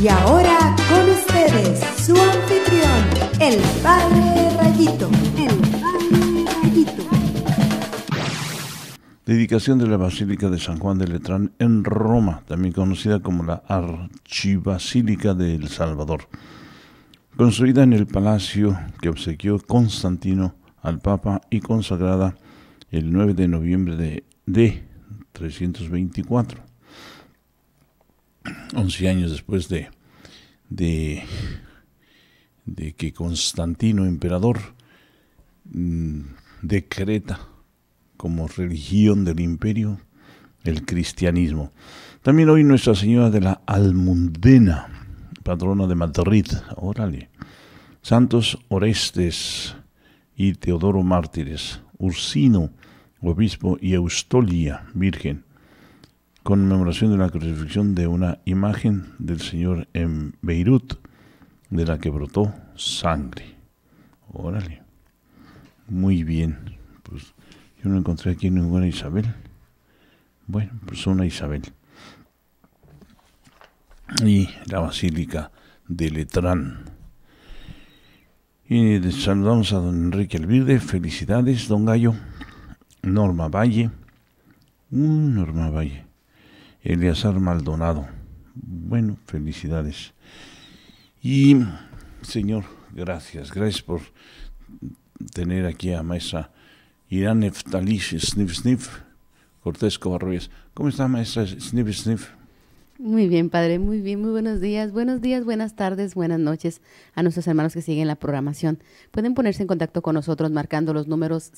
Y ahora con ustedes, su anfitrión, el Padre Rayito. El Padre Rayito. Dedicación de la Basílica de San Juan de Letrán en Roma, también conocida como la Archibasílica de El Salvador. Construida en el palacio que obsequió Constantino al Papa y consagrada el 9 de noviembre de, de 324. 11 años después de, de, que Constantino, emperador, mm, decreta como religión del imperio el cristianismo. También hoy Nuestra Señora de la Almudena, patrona de Madrid, órale. Santos Orestes y Teodoro Mártires, Ursino, obispo y Eustolia, virgen conmemoración de la crucifixión de una imagen del Señor en Beirut, de la que brotó sangre. Órale. Muy bien. Pues yo no encontré aquí ninguna Isabel. Bueno, pues una Isabel. Y la Basílica de Letrán. Y saludamos a don Enrique elvide Felicidades, don Gallo. Norma Valle. Norma Valle. Eleazar Maldonado. Bueno, felicidades. Y, Señor, gracias, gracias por tener aquí a maestra Irán Eftalish Sniff Sniff, Cortés Covarrubias. ¿Cómo está, maestra Sniff Sniff? Muy bien, padre, muy bien, muy buenos días, buenos días, buenas tardes, buenas noches a nuestros hermanos que siguen la programación. Pueden ponerse en contacto con nosotros marcando los números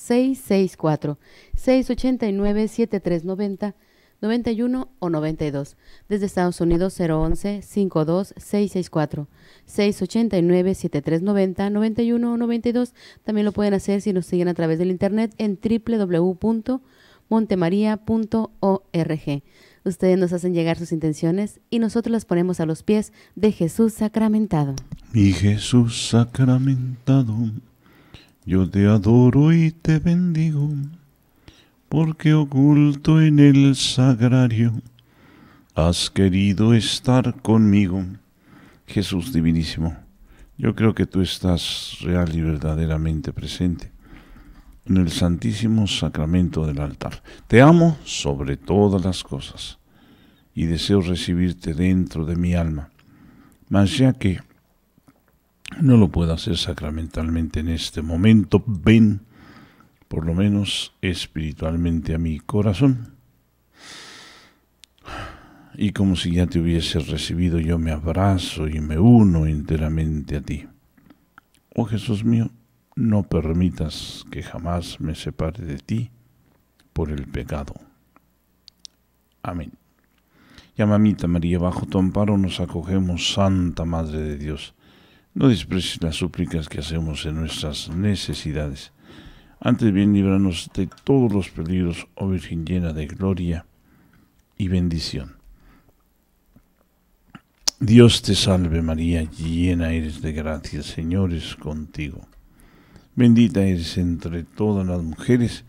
664-689-7390 91 o 92. Desde Estados Unidos 011 52 664 689 7390 91 o 92. También lo pueden hacer si nos siguen a través del internet en www.montemaria.org. Ustedes nos hacen llegar sus intenciones y nosotros las ponemos a los pies de Jesús sacramentado. Mi Jesús sacramentado, yo te adoro y te bendigo porque oculto en el sagrario has querido estar conmigo. Jesús divinísimo, yo creo que tú estás real y verdaderamente presente en el santísimo sacramento del altar. Te amo sobre todas las cosas y deseo recibirte dentro de mi alma. Mas ya que no lo puedo hacer sacramentalmente en este momento, ven por lo menos espiritualmente, a mi corazón. Y como si ya te hubiese recibido, yo me abrazo y me uno enteramente a ti. Oh Jesús mío, no permitas que jamás me separe de ti por el pecado. Amén. Ya mamita María, bajo tu amparo nos acogemos, Santa Madre de Dios. No desprecies las súplicas que hacemos en nuestras necesidades antes bien, líbranos de todos los peligros, oh Virgen llena de gloria y bendición. Dios te salve María, llena eres de gracia, Señor es contigo. Bendita eres entre todas las mujeres,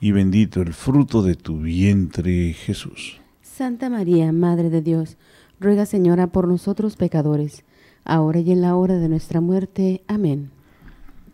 y bendito el fruto de tu vientre, Jesús. Santa María, Madre de Dios, ruega, Señora, por nosotros pecadores, ahora y en la hora de nuestra muerte. Amén.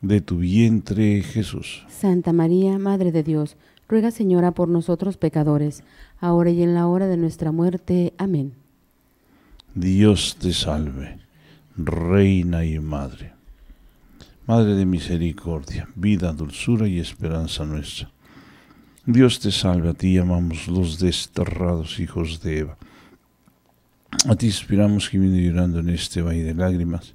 de tu vientre, Jesús. Santa María, Madre de Dios, ruega, Señora, por nosotros pecadores, ahora y en la hora de nuestra muerte. Amén. Dios te salve, Reina y Madre, Madre de misericordia, vida, dulzura y esperanza nuestra. Dios te salve, a ti amamos los desterrados hijos de Eva. A ti inspiramos que y llorando en este valle de lágrimas.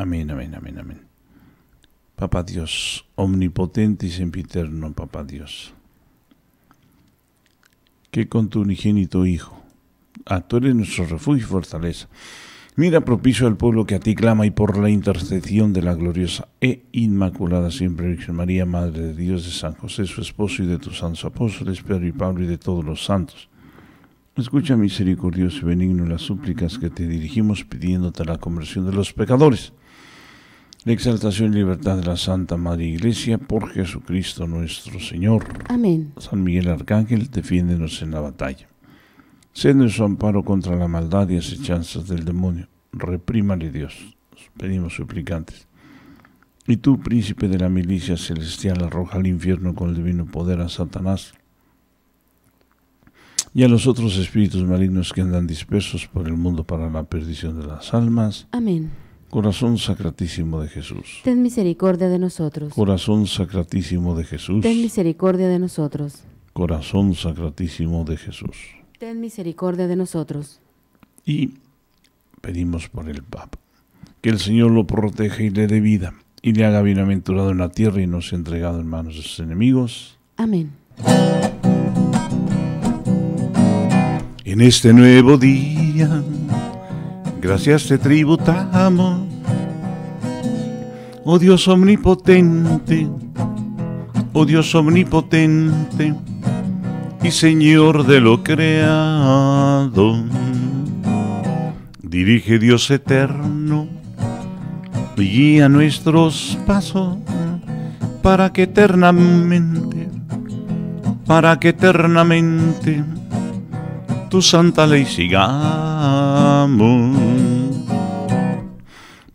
Amén, amén, amén, amén. Papá Dios, omnipotente y sempiterno, Papá Dios, que con tu unigénito Hijo, a tú nuestro refugio y fortaleza. Mira propicio al pueblo que a ti clama y por la intercesión de la gloriosa e inmaculada siempre Virgen María, Madre de Dios, de San José, su esposo y de tus santos apóstoles, Pedro y Pablo y de todos los santos. Escucha misericordioso y benigno las súplicas que te dirigimos pidiéndote la conversión de los pecadores la exaltación y libertad de la Santa María Iglesia por Jesucristo nuestro Señor. Amén. San Miguel Arcángel, defiéndenos en la batalla. Sed nuestro amparo contra la maldad y asechanzas del demonio. Reprímale Dios, pedimos suplicantes. Y tú, príncipe de la milicia celestial, arroja al infierno con el divino poder a Satanás y a los otros espíritus malignos que andan dispersos por el mundo para la perdición de las almas. Amén. Corazón sacratísimo de Jesús. Ten misericordia de nosotros. Corazón sacratísimo de Jesús. Ten misericordia de nosotros. Corazón sacratísimo de Jesús. Ten misericordia de nosotros. Y pedimos por el Papa, que el Señor lo proteja y le dé vida, y le haga bienaventurado en la tierra y nos ha entregado en manos de sus enemigos. Amén. En este nuevo día gracias te tributamos, oh Dios omnipotente, oh Dios omnipotente y Señor de lo creado. Dirige Dios eterno guía nuestros pasos para que eternamente, para que eternamente tu santa ley sigamos.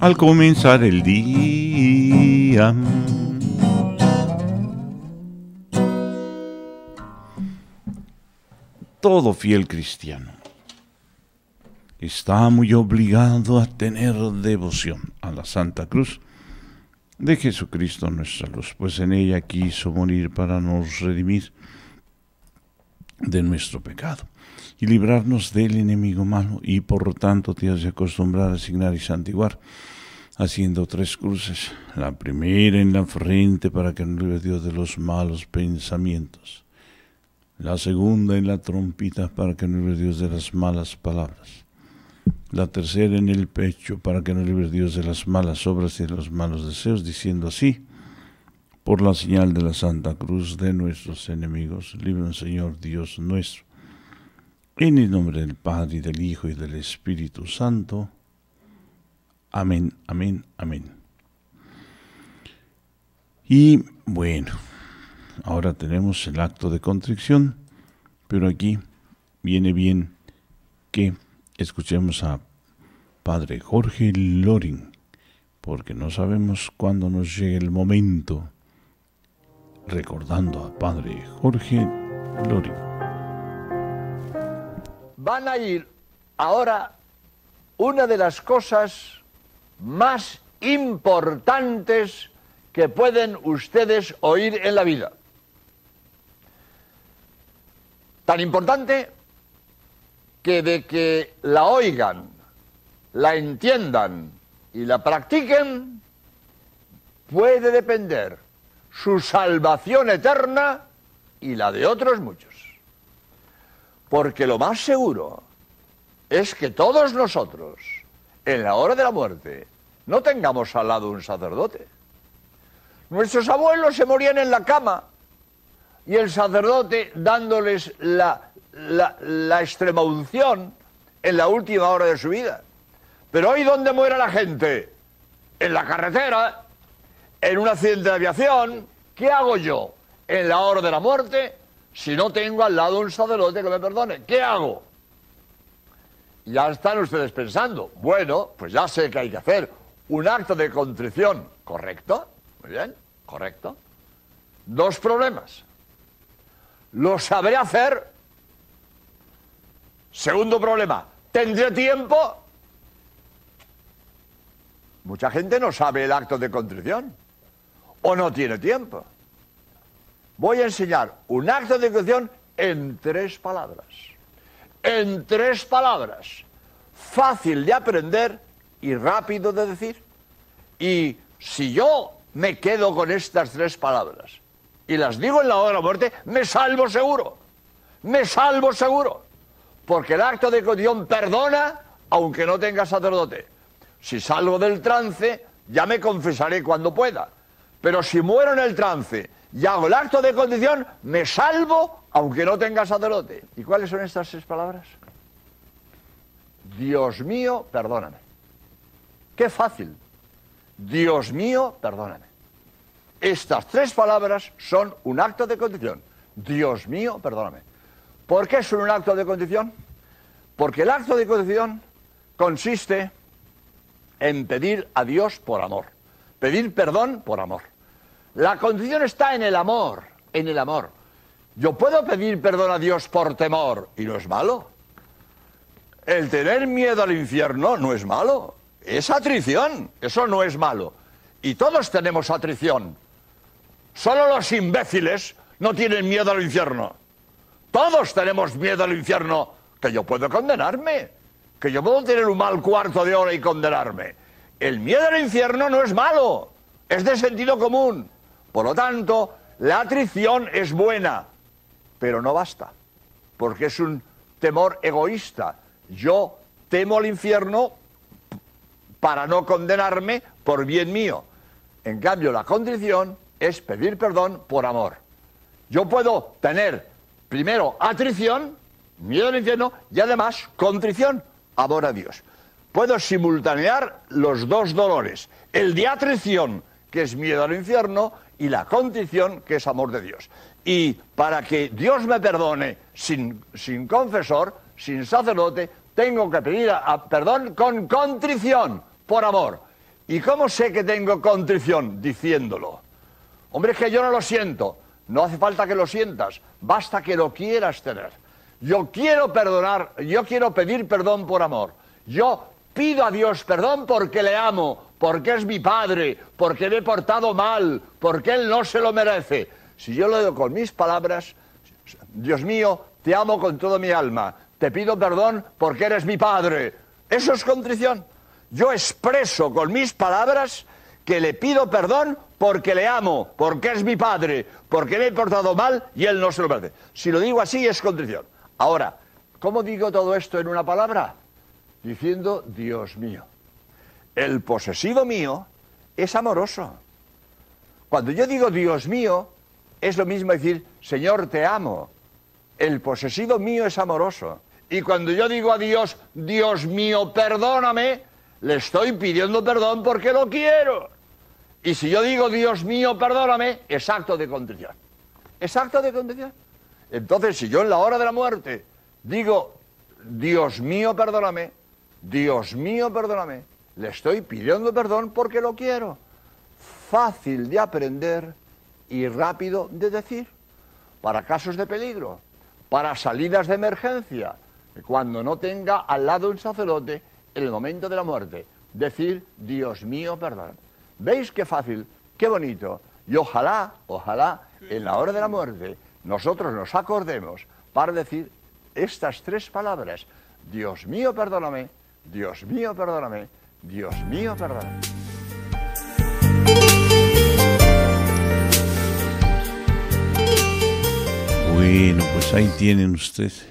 al comenzar el día. Todo fiel cristiano está muy obligado a tener devoción a la Santa Cruz de Jesucristo nuestra luz, pues en ella quiso morir para nos redimir de nuestro pecado y librarnos del enemigo malo, y por lo tanto te has de acostumbrar a asignar y santiguar, haciendo tres cruces, la primera en la frente para que nos libre Dios de los malos pensamientos, la segunda en la trompita para que nos libre Dios de las malas palabras, la tercera en el pecho para que nos libre Dios de las malas obras y de los malos deseos, diciendo así, por la señal de la Santa Cruz de nuestros enemigos, libre Señor Dios nuestro en el nombre del Padre, y del Hijo, y del Espíritu Santo. Amén, amén, amén. Y bueno, ahora tenemos el acto de contrición, pero aquí viene bien que escuchemos a Padre Jorge Loring, porque no sabemos cuándo nos llegue el momento, recordando a Padre Jorge Loring van a ir ahora una de las cosas más importantes que pueden ustedes oír en la vida. Tan importante que de que la oigan, la entiendan y la practiquen, puede depender su salvación eterna y la de otros muchos. Porque lo más seguro es que todos nosotros, en la hora de la muerte, no tengamos al lado un sacerdote. Nuestros abuelos se morían en la cama y el sacerdote dándoles la, extrema unción en la última hora de su vida. Pero hoy, ¿dónde muere la gente? En la carretera, en un accidente de aviación. ¿Qué hago yo? En la hora de la muerte, si no tengo al lado un sacerdote que me perdone, ¿qué hago? Ya están ustedes pensando, bueno, pues ya sé que hay que hacer un acto de contrición, ¿correcto? Muy bien, correcto. Dos problemas. ¿Lo sabré hacer? Segundo problema, ¿tendré tiempo? Mucha gente no sabe el acto de contrición o no tiene tiempo voy a enseñar un acto de ejecución en tres palabras. En tres palabras. Fácil de aprender y rápido de decir. Y si yo me quedo con estas tres palabras y las digo en la hora de la muerte, me salvo seguro. Me salvo seguro. Porque el acto de ejecución perdona aunque no tenga sacerdote. Si salgo del trance, ya me confesaré cuando pueda. Pero si muero en el trance y hago el acto de condición, me salvo aunque no tengas sacerdote. ¿Y cuáles son estas seis palabras? Dios mío, perdóname. Qué fácil. Dios mío, perdóname. Estas tres palabras son un acto de condición. Dios mío, perdóname. ¿Por qué son un acto de condición? Porque el acto de condición consiste en pedir a Dios por amor, pedir perdón por amor. La condición está en el amor, en el amor. Yo puedo pedir perdón a Dios por temor y no es malo. El tener miedo al infierno no es malo. Es atrición, eso no es malo. Y todos tenemos atrición. Solo los imbéciles no tienen miedo al infierno. Todos tenemos miedo al infierno, que yo puedo condenarme, que yo puedo tener un mal cuarto de hora y condenarme. El miedo al infierno no es malo, es de sentido común. Por lo tanto, la atrición es buena, pero no basta, porque es un temor egoísta. Yo temo al infierno para no condenarme por bien mío. En cambio, la contrición es pedir perdón por amor. Yo puedo tener primero atrición, miedo al infierno, y además contrición, amor a Dios. Puedo simultanear los dos dolores, el de atrición, que es miedo al infierno, y la condición que es amor de Dios. Y para que Dios me perdone sin, sin confesor, sin sacerdote, tengo que pedir perdón con contrición, por amor. ¿Y cómo sé que tengo contrición? Diciéndolo. Hombre, es que yo no lo siento. No hace falta que lo sientas, basta que lo quieras tener. Yo quiero perdonar, yo quiero pedir perdón por amor. Yo pido a Dios perdón porque le amo, porque es mi padre, porque me he portado mal, porque él no se lo merece. Si yo lo digo con mis palabras, Dios mío, te amo con toda mi alma, te pido perdón porque eres mi padre. Eso es contrición. Yo expreso con mis palabras que le pido perdón porque le amo, porque es mi padre, porque le he portado mal y él no se lo merece. Si lo digo así es contrición. Ahora, ¿cómo digo todo esto en una palabra? Diciendo, Dios mío. El posesivo mío es amoroso. Cuando yo digo Dios mío, es lo mismo decir Señor te amo. El posesivo mío es amoroso. Y cuando yo digo a Dios, Dios mío, perdóname, le estoy pidiendo perdón porque lo quiero. Y si yo digo, Dios mío, perdóname, es acto de condición. Es acto de condición. Entonces, si yo en la hora de la muerte digo, Dios mío, perdóname, Dios mío, perdóname, le estoy pidiendo perdón porque lo quiero. Fácil de aprender y rápido de decir. Para casos de peligro, para salidas de emergencia, cuando no tenga al lado un sacerdote en el momento de la muerte. Decir, Dios mío, perdón. ¿Veis qué fácil, qué bonito? Y ojalá, ojalá, en la hora de la muerte, nosotros nos acordemos para decir estas tres palabras. Dios mío, perdóname. Dios mío, perdóname. Dios mío, perdón! Bueno, pues ahí tienen ustedes.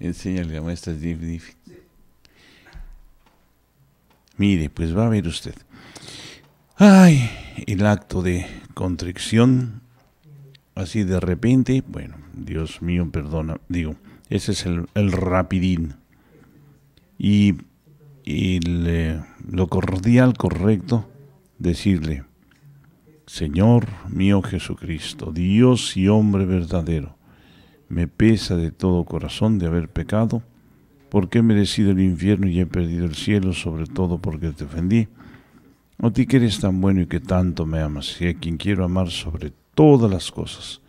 Enséñale a maestra Mire, pues va a ver usted. Ay, el acto de contrición, así de repente, bueno, Dios mío, perdona, digo, ese es el rapidín. Y y lo cordial correcto decirle, Señor mío Jesucristo, Dios y hombre verdadero, me pesa de todo corazón de haber pecado, porque he merecido el infierno y he perdido el cielo, sobre todo porque te ofendí. o ti que eres tan bueno y que tanto me amas, y a quien quiero amar sobre todas las cosas,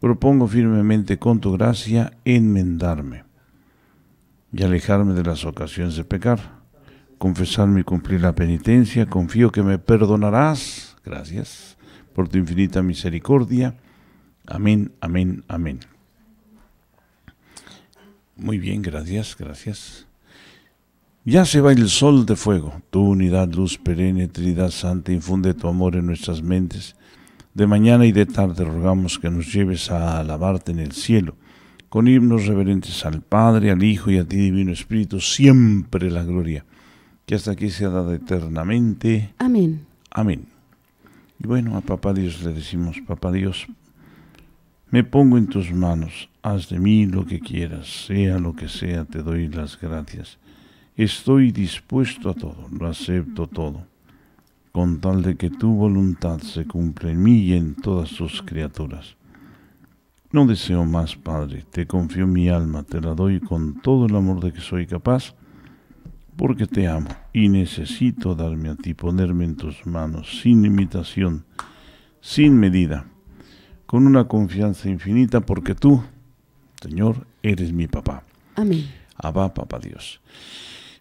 propongo firmemente con tu gracia enmendarme y alejarme de las ocasiones de pecar confesarme y cumplir la penitencia. Confío que me perdonarás. Gracias por tu infinita misericordia. Amén, amén, amén. Muy bien, gracias, gracias. Ya se va el sol de fuego. Tu unidad, luz perenne, Trinidad Santa, infunde tu amor en nuestras mentes. De mañana y de tarde rogamos que nos lleves a alabarte en el cielo, con himnos reverentes al Padre, al Hijo y a ti, Divino Espíritu, siempre la gloria que hasta aquí sea dado eternamente. Amén. Amén. Y bueno, a Papá Dios le decimos, Papá Dios, me pongo en tus manos, haz de mí lo que quieras, sea lo que sea, te doy las gracias. Estoy dispuesto a todo, lo acepto todo, con tal de que tu voluntad se cumpla en mí y en todas tus criaturas. No deseo más, Padre, te confío mi alma, te la doy con todo el amor de que soy capaz porque te amo y necesito darme a ti, ponerme en tus manos, sin limitación, sin medida, con una confianza infinita, porque tú, Señor, eres mi papá. Amén. Abba, papá Dios.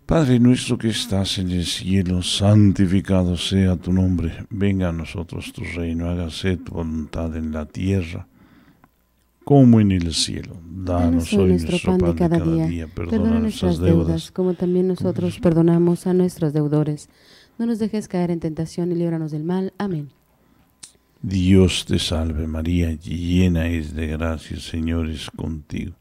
Padre nuestro que estás en el cielo, santificado sea tu nombre. Venga a nosotros tu reino, hágase tu voluntad en la tierra como en el cielo. Danos hoy nuestro pan de cada, día. Perdona, nuestras, deudas, como también nosotros perdonamos a nuestros deudores. No nos dejes caer en tentación y líbranos del mal. Amén. Dios te salve María, llena es de gracia, Señor es contigo.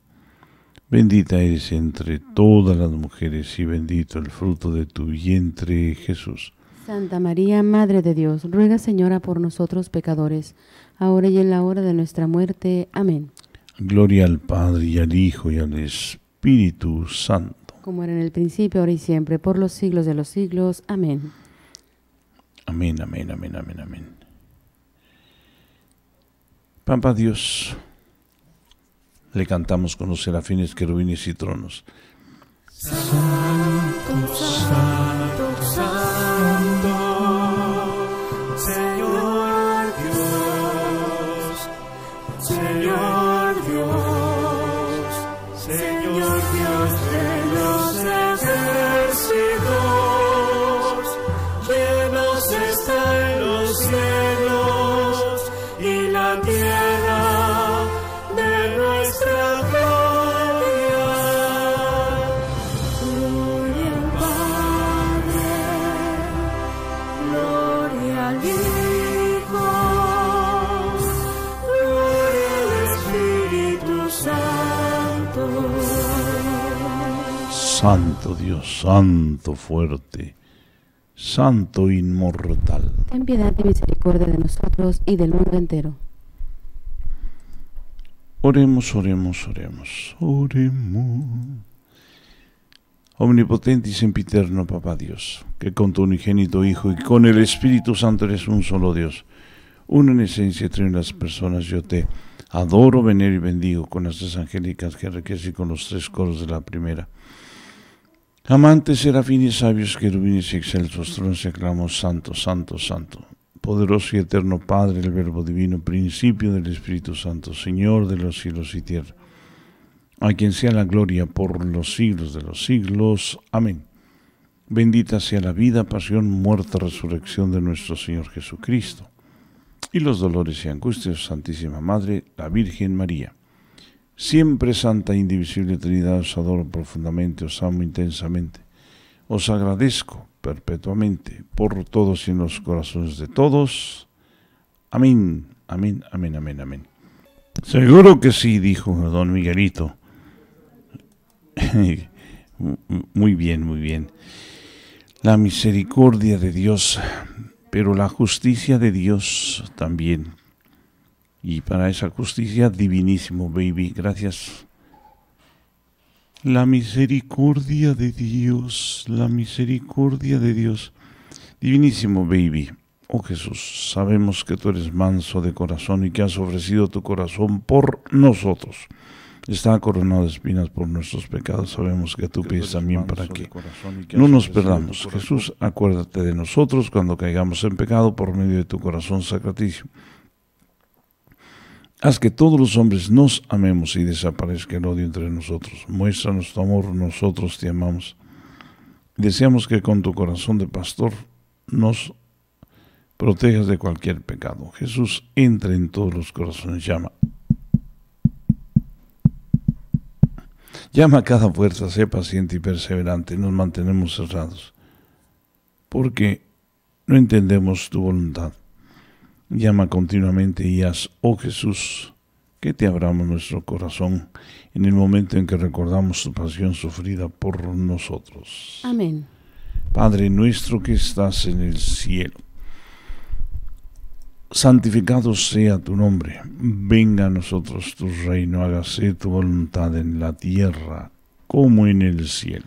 Bendita eres entre todas las mujeres y bendito el fruto de tu vientre, Jesús. Santa María, Madre de Dios, ruega Señora por nosotros pecadores ahora y en la hora de nuestra muerte. Amén. Gloria al Padre y al Hijo y al Espíritu Santo. Como era en el principio, ahora y siempre, por los siglos de los siglos. Amén. Amén, amén, amén, amén, amén. Pampa Dios, le cantamos con los serafines, querubines y tronos. Santo, Santo. Señor Dios, Señor Dios. Santo Dios, Santo fuerte, Santo inmortal. Ten piedad y misericordia de nosotros y del mundo entero. Oremos, oremos, oremos, oremos. Omnipotente y sempiterno, Papá Dios, que con tu unigénito Hijo y con el Espíritu Santo eres un solo Dios, uno en esencia entre las personas, yo te adoro, venero y bendigo con las tres angélicas que y con los tres coros de la primera Amantes, serafines, sabios, querubines y excelsos tronos, aclamos, santo, santo, santo. Poderoso y eterno Padre, el Verbo Divino, principio del Espíritu Santo, Señor de los cielos y tierra, a quien sea la gloria por los siglos de los siglos. Amén. Bendita sea la vida, pasión, muerte, resurrección de nuestro Señor Jesucristo, y los dolores y angustias, Santísima Madre, la Virgen María. Siempre Santa Indivisible Trinidad os adoro profundamente, os amo intensamente. Os agradezco perpetuamente por todos y en los corazones de todos. Amén, amén, amén, amén, amén. Seguro que sí, dijo don Miguelito. muy bien, muy bien. La misericordia de Dios, pero la justicia de Dios también y para esa justicia divinísimo, baby. Gracias. La misericordia de Dios, la misericordia de Dios. Divinísimo, baby. Oh Jesús, sabemos que tú eres manso de corazón y que has ofrecido tu corazón por nosotros. Está coronado de espinas por nuestros pecados. Sabemos que tú pides también para que no nos perdamos. Jesús, acuérdate de nosotros cuando caigamos en pecado por medio de tu corazón sacratísimo. Haz que todos los hombres nos amemos y desaparezca el odio entre nosotros. Muéstranos tu amor, nosotros te amamos. Deseamos que con tu corazón de pastor nos protejas de cualquier pecado. Jesús entra en todos los corazones, llama. Llama a cada fuerza, sé paciente y perseverante, nos mantenemos cerrados, porque no entendemos tu voluntad. Llama continuamente y haz, oh Jesús, que te abramos nuestro corazón en el momento en que recordamos tu pasión sufrida por nosotros. Amén. Padre nuestro que estás en el cielo, santificado sea tu nombre, venga a nosotros tu reino, hágase tu voluntad en la tierra como en el cielo.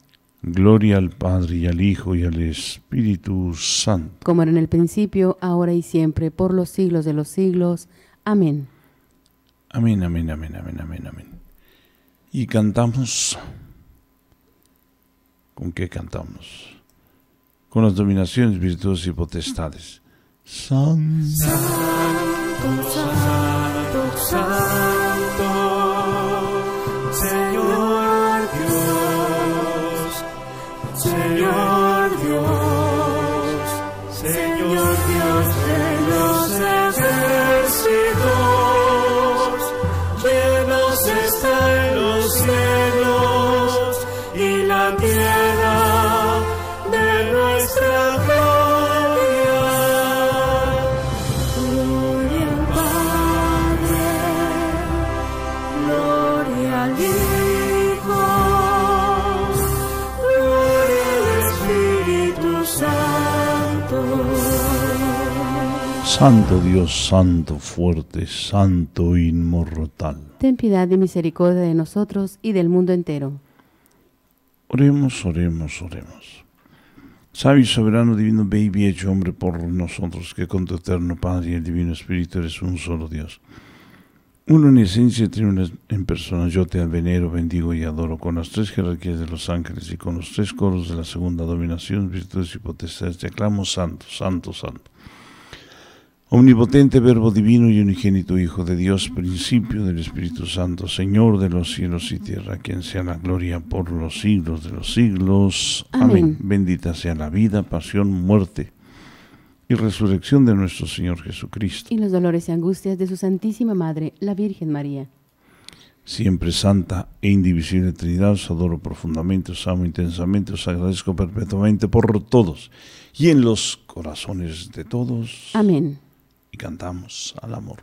Gloria al Padre y al Hijo y al Espíritu Santo. Como era en el principio, ahora y siempre, por los siglos de los siglos. Amén. Amén, amén, amén, amén, amén, amén. Y cantamos. ¿Con qué cantamos? Con las dominaciones, virtudes y potestades. San, Santo Dios, Santo fuerte, Santo inmortal. Ten piedad y misericordia de nosotros y del mundo entero. Oremos, oremos, oremos. Sabio soberano divino, baby y hecho hombre por nosotros, que con tu eterno Padre y el Divino Espíritu eres un solo Dios. Uno en esencia, tribuna en persona. Yo te venero, bendigo y adoro con las tres jerarquías de los ángeles y con los tres coros de la segunda dominación, virtudes y potestades. Te aclamo santo, santo, santo. Omnipotente Verbo Divino y unigénito Hijo de Dios, principio del Espíritu Santo, Señor de los cielos y tierra, quien sea la gloria por los siglos de los siglos. Amén. Amén. Bendita sea la vida, pasión, muerte y resurrección de nuestro Señor Jesucristo. Y los dolores y angustias de su Santísima Madre, la Virgen María. Siempre santa e indivisible Trinidad, os adoro profundamente, os amo intensamente, os agradezco perpetuamente por todos y en los corazones de todos. Amén y cantamos al amor.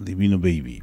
Divino Baby.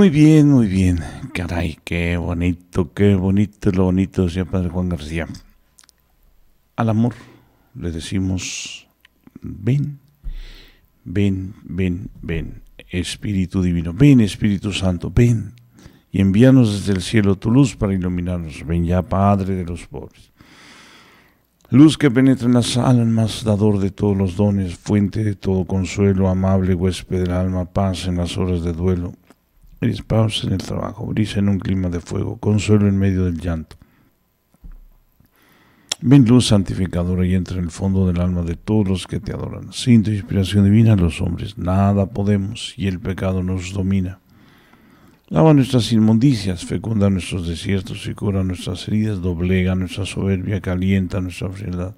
Muy bien, muy bien. Caray, qué bonito, qué bonito, lo bonito, decía Padre Juan García. Al amor le decimos, ven, ven, ven, ven, Espíritu Divino, ven, Espíritu Santo, ven, y envíanos desde el cielo tu luz para iluminarnos. Ven ya, Padre de los pobres. Luz que penetra en las almas, dador de todos los dones, fuente de todo consuelo, amable huésped del alma, paz en las horas de duelo Eres pausa en el trabajo, brisa en un clima de fuego, consuelo en medio del llanto. Ven luz santificadora y entra en el fondo del alma de todos los que te adoran. Sin tu inspiración divina los hombres nada podemos y el pecado nos domina. Lava nuestras inmundicias, fecunda nuestros desiertos y cura nuestras heridas, doblega nuestra soberbia, calienta nuestra frialdad.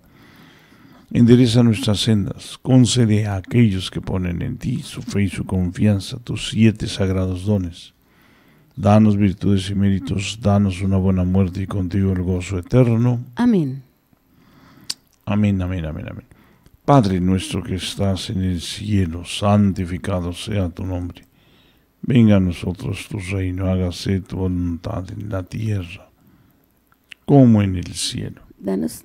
Endereza nuestras sendas, concede a aquellos que ponen en ti su fe y su confianza tus siete sagrados dones. Danos virtudes y méritos, danos una buena muerte y contigo el gozo eterno. Amén. Amén, amén, amén, amén. Padre nuestro que estás en el cielo, santificado sea tu nombre. Venga a nosotros tu reino, hágase tu voluntad en la tierra como en el cielo. Danos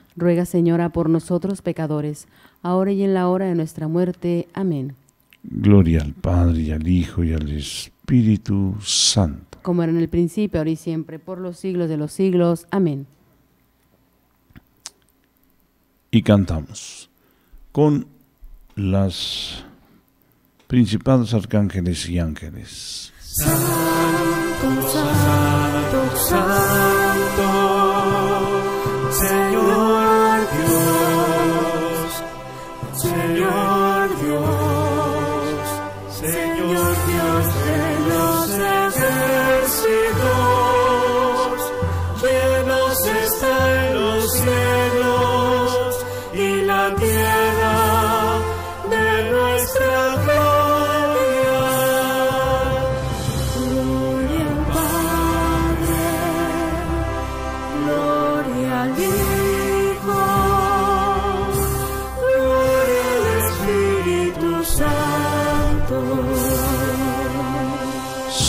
Ruega, Señora, por nosotros pecadores, ahora y en la hora de nuestra muerte. Amén. Gloria al Padre, y al Hijo, y al Espíritu Santo. Como era en el principio, ahora y siempre, por los siglos de los siglos. Amén. Y cantamos con las principados arcángeles y ángeles. Santo, santo, santo.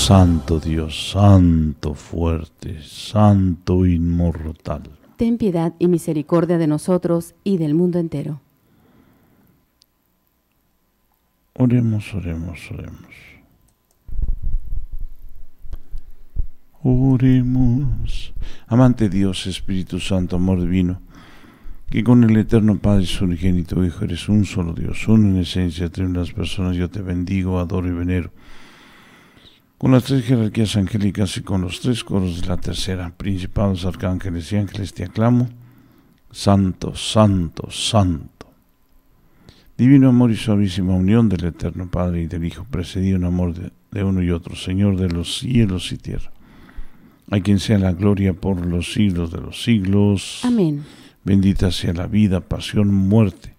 Santo Dios, Santo fuerte, Santo inmortal. Ten piedad y misericordia de nosotros y del mundo entero. Oremos, oremos, oremos. Oremos. Amante Dios, Espíritu Santo, amor divino, que con el eterno Padre, su unigénito Hijo, eres un solo Dios, uno en esencia, tres unas las personas, yo te bendigo, adoro y venero con las tres jerarquías angélicas y con los tres coros de la tercera, principados, arcángeles y ángeles, te aclamo, Santo, Santo, Santo. Divino amor y suavísima unión del Eterno Padre y del Hijo, precedido en amor de, uno y otro, Señor de los cielos y tierra. A quien sea la gloria por los siglos de los siglos. Amén. Bendita sea la vida, pasión, muerte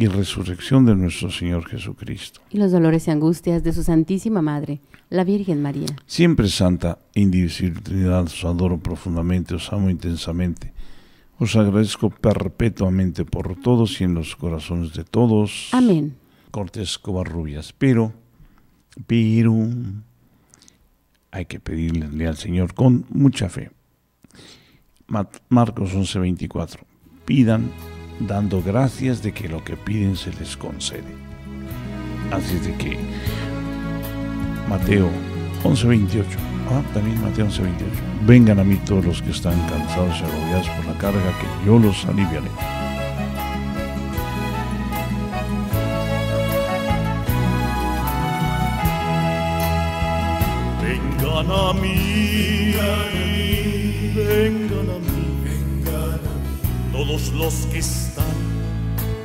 y resurrección de nuestro Señor Jesucristo. Y los dolores y angustias de su Santísima Madre, la Virgen María. Siempre santa indivisible Trinidad, os adoro profundamente, os amo intensamente. Os agradezco perpetuamente por todos y en los corazones de todos. Amén. Cortés Covarrubias. Pero, pero, hay que pedirle al Señor con mucha fe. Marcos 11:24. Pidan dando gracias de que lo que piden se les concede. Así de que Mateo 11:28, ah, también Mateo 11:28, vengan a mí todos los que están cansados y agobiados por la carga, que yo los aliviaré. Vengan a mí, vengan a mí, vengan a mí, todos los que están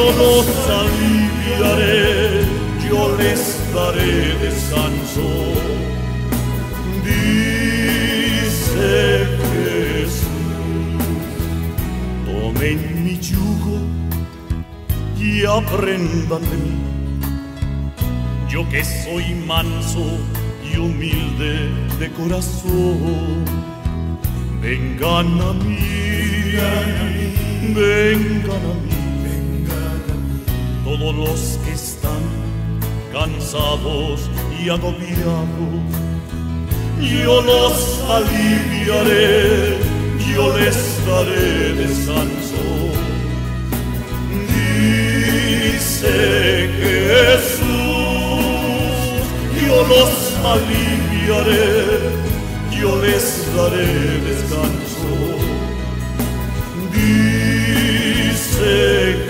yo los aliviaré, yo les daré descanso. Dice Jesús, tomen mi yugo y aprendan de mí. Yo que soy manso y humilde de corazón, vengan a mí, vengan a mí los que están cansados y agobiados, yo los aliviaré, yo les daré descanso. Dice Jesús, yo los aliviaré, yo les daré descanso. Dice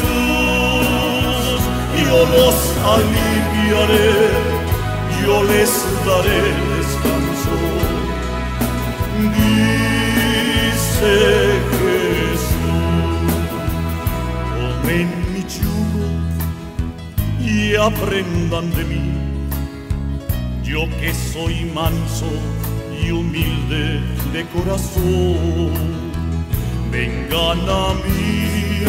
yo los aliviaré, yo les daré descanso. Dice Jesús, Comen mi chulo y aprendan de mí, yo que soy manso y humilde de corazón. Vengan a mí,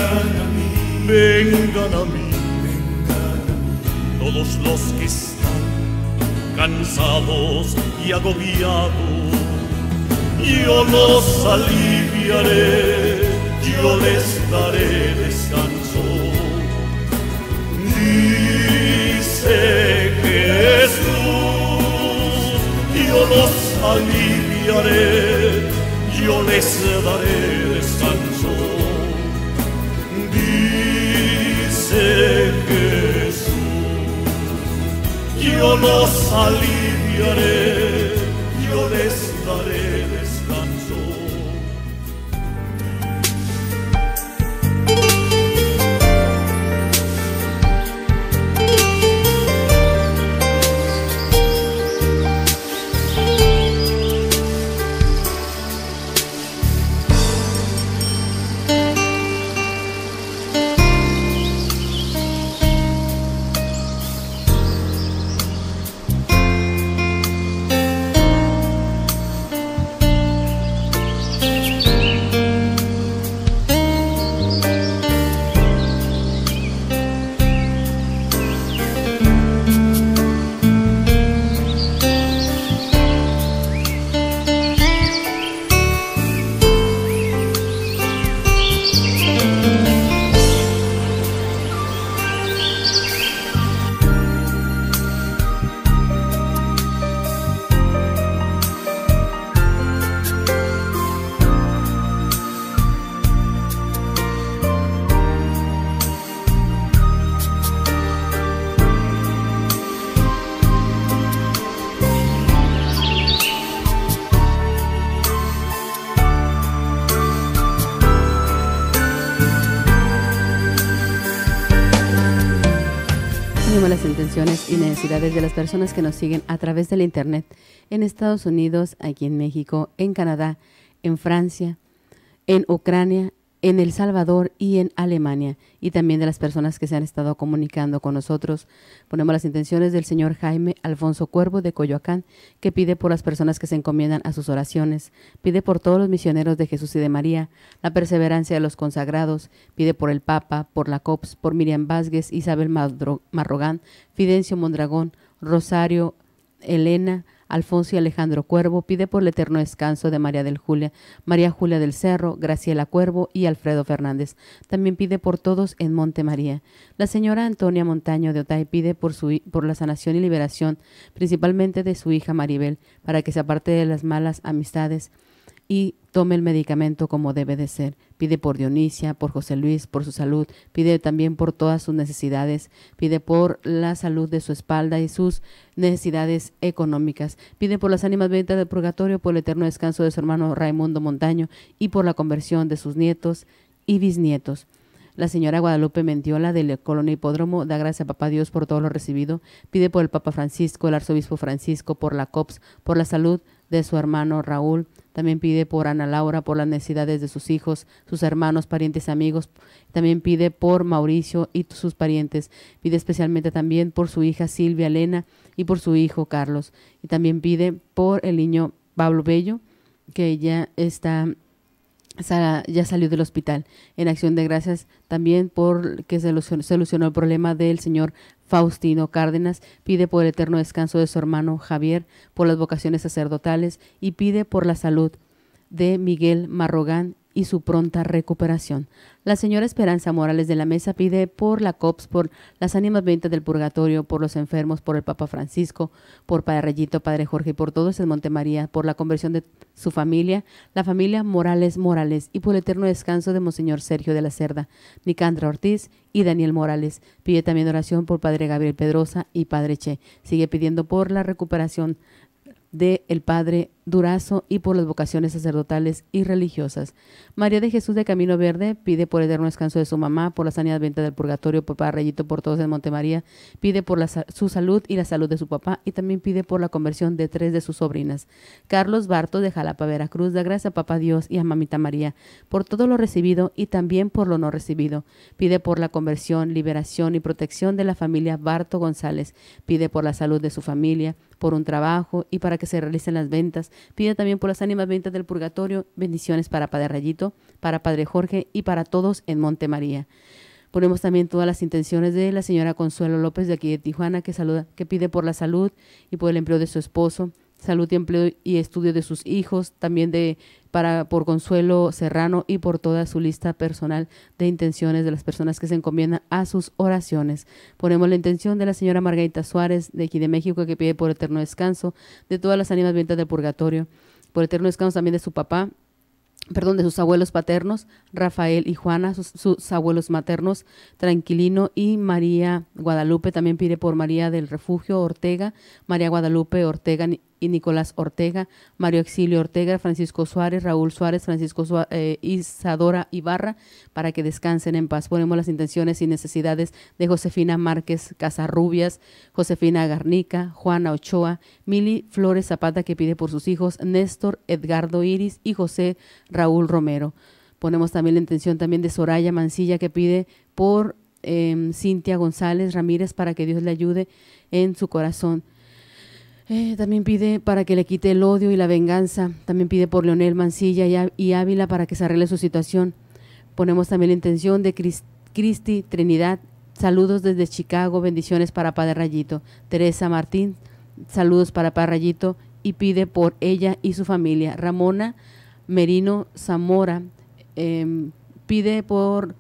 vengan a mí todos los que están cansados y agobiados. Yo los aliviaré, yo les daré descanso. Dice Jesús, yo los aliviaré, yo les daré descanso. Dice Jesús yo los aliviaré. y necesidades de las personas que nos siguen a través del Internet en Estados Unidos, aquí en México, en Canadá, en Francia, en Ucrania, en El Salvador y en Alemania, y también de las personas que se han estado comunicando con nosotros. Ponemos las intenciones del señor Jaime Alfonso Cuervo de Coyoacán, que pide por las personas que se encomiendan a sus oraciones, pide por todos los misioneros de Jesús y de María, la perseverancia de los consagrados, pide por el Papa, por la COPS, por Miriam Vázquez, Isabel Marrogán, Fidencio Mondragón, Rosario Elena, Alfonso y Alejandro Cuervo pide por el eterno descanso de María del Julia, María Julia del Cerro, Graciela Cuervo y Alfredo Fernández. También pide por todos en Monte María. La señora Antonia Montaño de Otay pide por, su, por la sanación y liberación, principalmente de su hija Maribel, para que se aparte de las malas amistades y tome el medicamento como debe de ser. Pide por Dionisia, por José Luis, por su salud, pide también por todas sus necesidades, pide por la salud de su espalda y sus necesidades económicas, pide por las ánimas benditas del purgatorio, por el eterno descanso de su hermano Raimundo Montaño y por la conversión de sus nietos y bisnietos. La señora Guadalupe Mendiola de la Colonia Hipódromo da gracias a Papá Dios por todo lo recibido. Pide por el Papa Francisco, el Arzobispo Francisco, por la COPS, por la salud de su hermano Raúl. También pide por Ana Laura, por las necesidades de sus hijos, sus hermanos, parientes, amigos. También pide por Mauricio y sus parientes. Pide especialmente también por su hija Silvia Elena y por su hijo Carlos. Y también pide por el niño Pablo Bello, que ya está ya salió del hospital. En acción de gracias también por que se solucionó el problema del señor Faustino Cárdenas pide por el eterno descanso de su hermano Javier, por las vocaciones sacerdotales y pide por la salud de Miguel Marrogán y su pronta recuperación. La señora Esperanza Morales de la Mesa pide por la COPS, por las ánimas ventas del purgatorio, por los enfermos, por el Papa Francisco, por Padre Rayito, Padre Jorge y por todos en Montemaría, por la conversión de su familia, la familia Morales Morales y por el eterno descanso de Monseñor Sergio de la Cerda, Nicandra Ortiz y Daniel Morales. Pide también oración por Padre Gabriel Pedrosa y Padre Che. Sigue pidiendo por la recuperación del el Padre Durazo y por las vocaciones sacerdotales y religiosas. María de Jesús de Camino Verde pide por el eterno descanso de su mamá, por la sanidad venta del purgatorio, por Padre por todos en Montemaría, pide por su salud y la salud de su papá y también pide por la conversión de tres de sus sobrinas. Carlos Barto de Jalapa, Veracruz, da gracias a Papá Dios y a Mamita María por todo lo recibido y también por lo no recibido. Pide por la conversión, liberación y protección de la familia Barto González. Pide por la salud de su familia, por un trabajo y para que se realicen las ventas Pide también por las ánimas ventas del purgatorio, bendiciones para Padre Rayito, para Padre Jorge y para todos en Monte María. Ponemos también todas las intenciones de la señora Consuelo López de aquí de Tijuana, que que pide por la salud y por el empleo de su esposo, salud y empleo y estudio de sus hijos, también de para por Consuelo Serrano y por toda su lista personal de intenciones de las personas que se encomiendan a sus oraciones. Ponemos la intención de la señora Margarita Suárez de aquí de México que pide por eterno descanso de todas las ánimas vientas del purgatorio, por eterno descanso también de su papá perdón, de sus abuelos paternos, Rafael y Juana, sus, sus, abuelos maternos, Tranquilino y María Guadalupe, también pide por María del Refugio Ortega, María Guadalupe Ortega y Nicolás Ortega, Mario Exilio Ortega, Francisco Suárez, Raúl Suárez, Francisco eh, Isadora Ibarra, para que descansen en paz. Ponemos las intenciones y necesidades de Josefina Márquez Casarrubias, Josefina Garnica, Juana Ochoa, Mili Flores Zapata, que pide por sus hijos, Néstor Edgardo Iris y José Raúl Romero. Ponemos también la intención también de Soraya Mancilla, que pide por em, Cintia González Ramírez para que Dios le ayude en su corazón. Eh, también pide para que le quite el odio y la venganza. También pide por Leonel Mancilla y Ávila para que se arregle su situación. Ponemos también la intención de Cristi Trinidad. Saludos desde Chicago. Bendiciones para Padre Rayito. Teresa Martín. Saludos para Padre Rayito. Y pide por ella y su familia. Ramona Merino Zamora. Em, pide por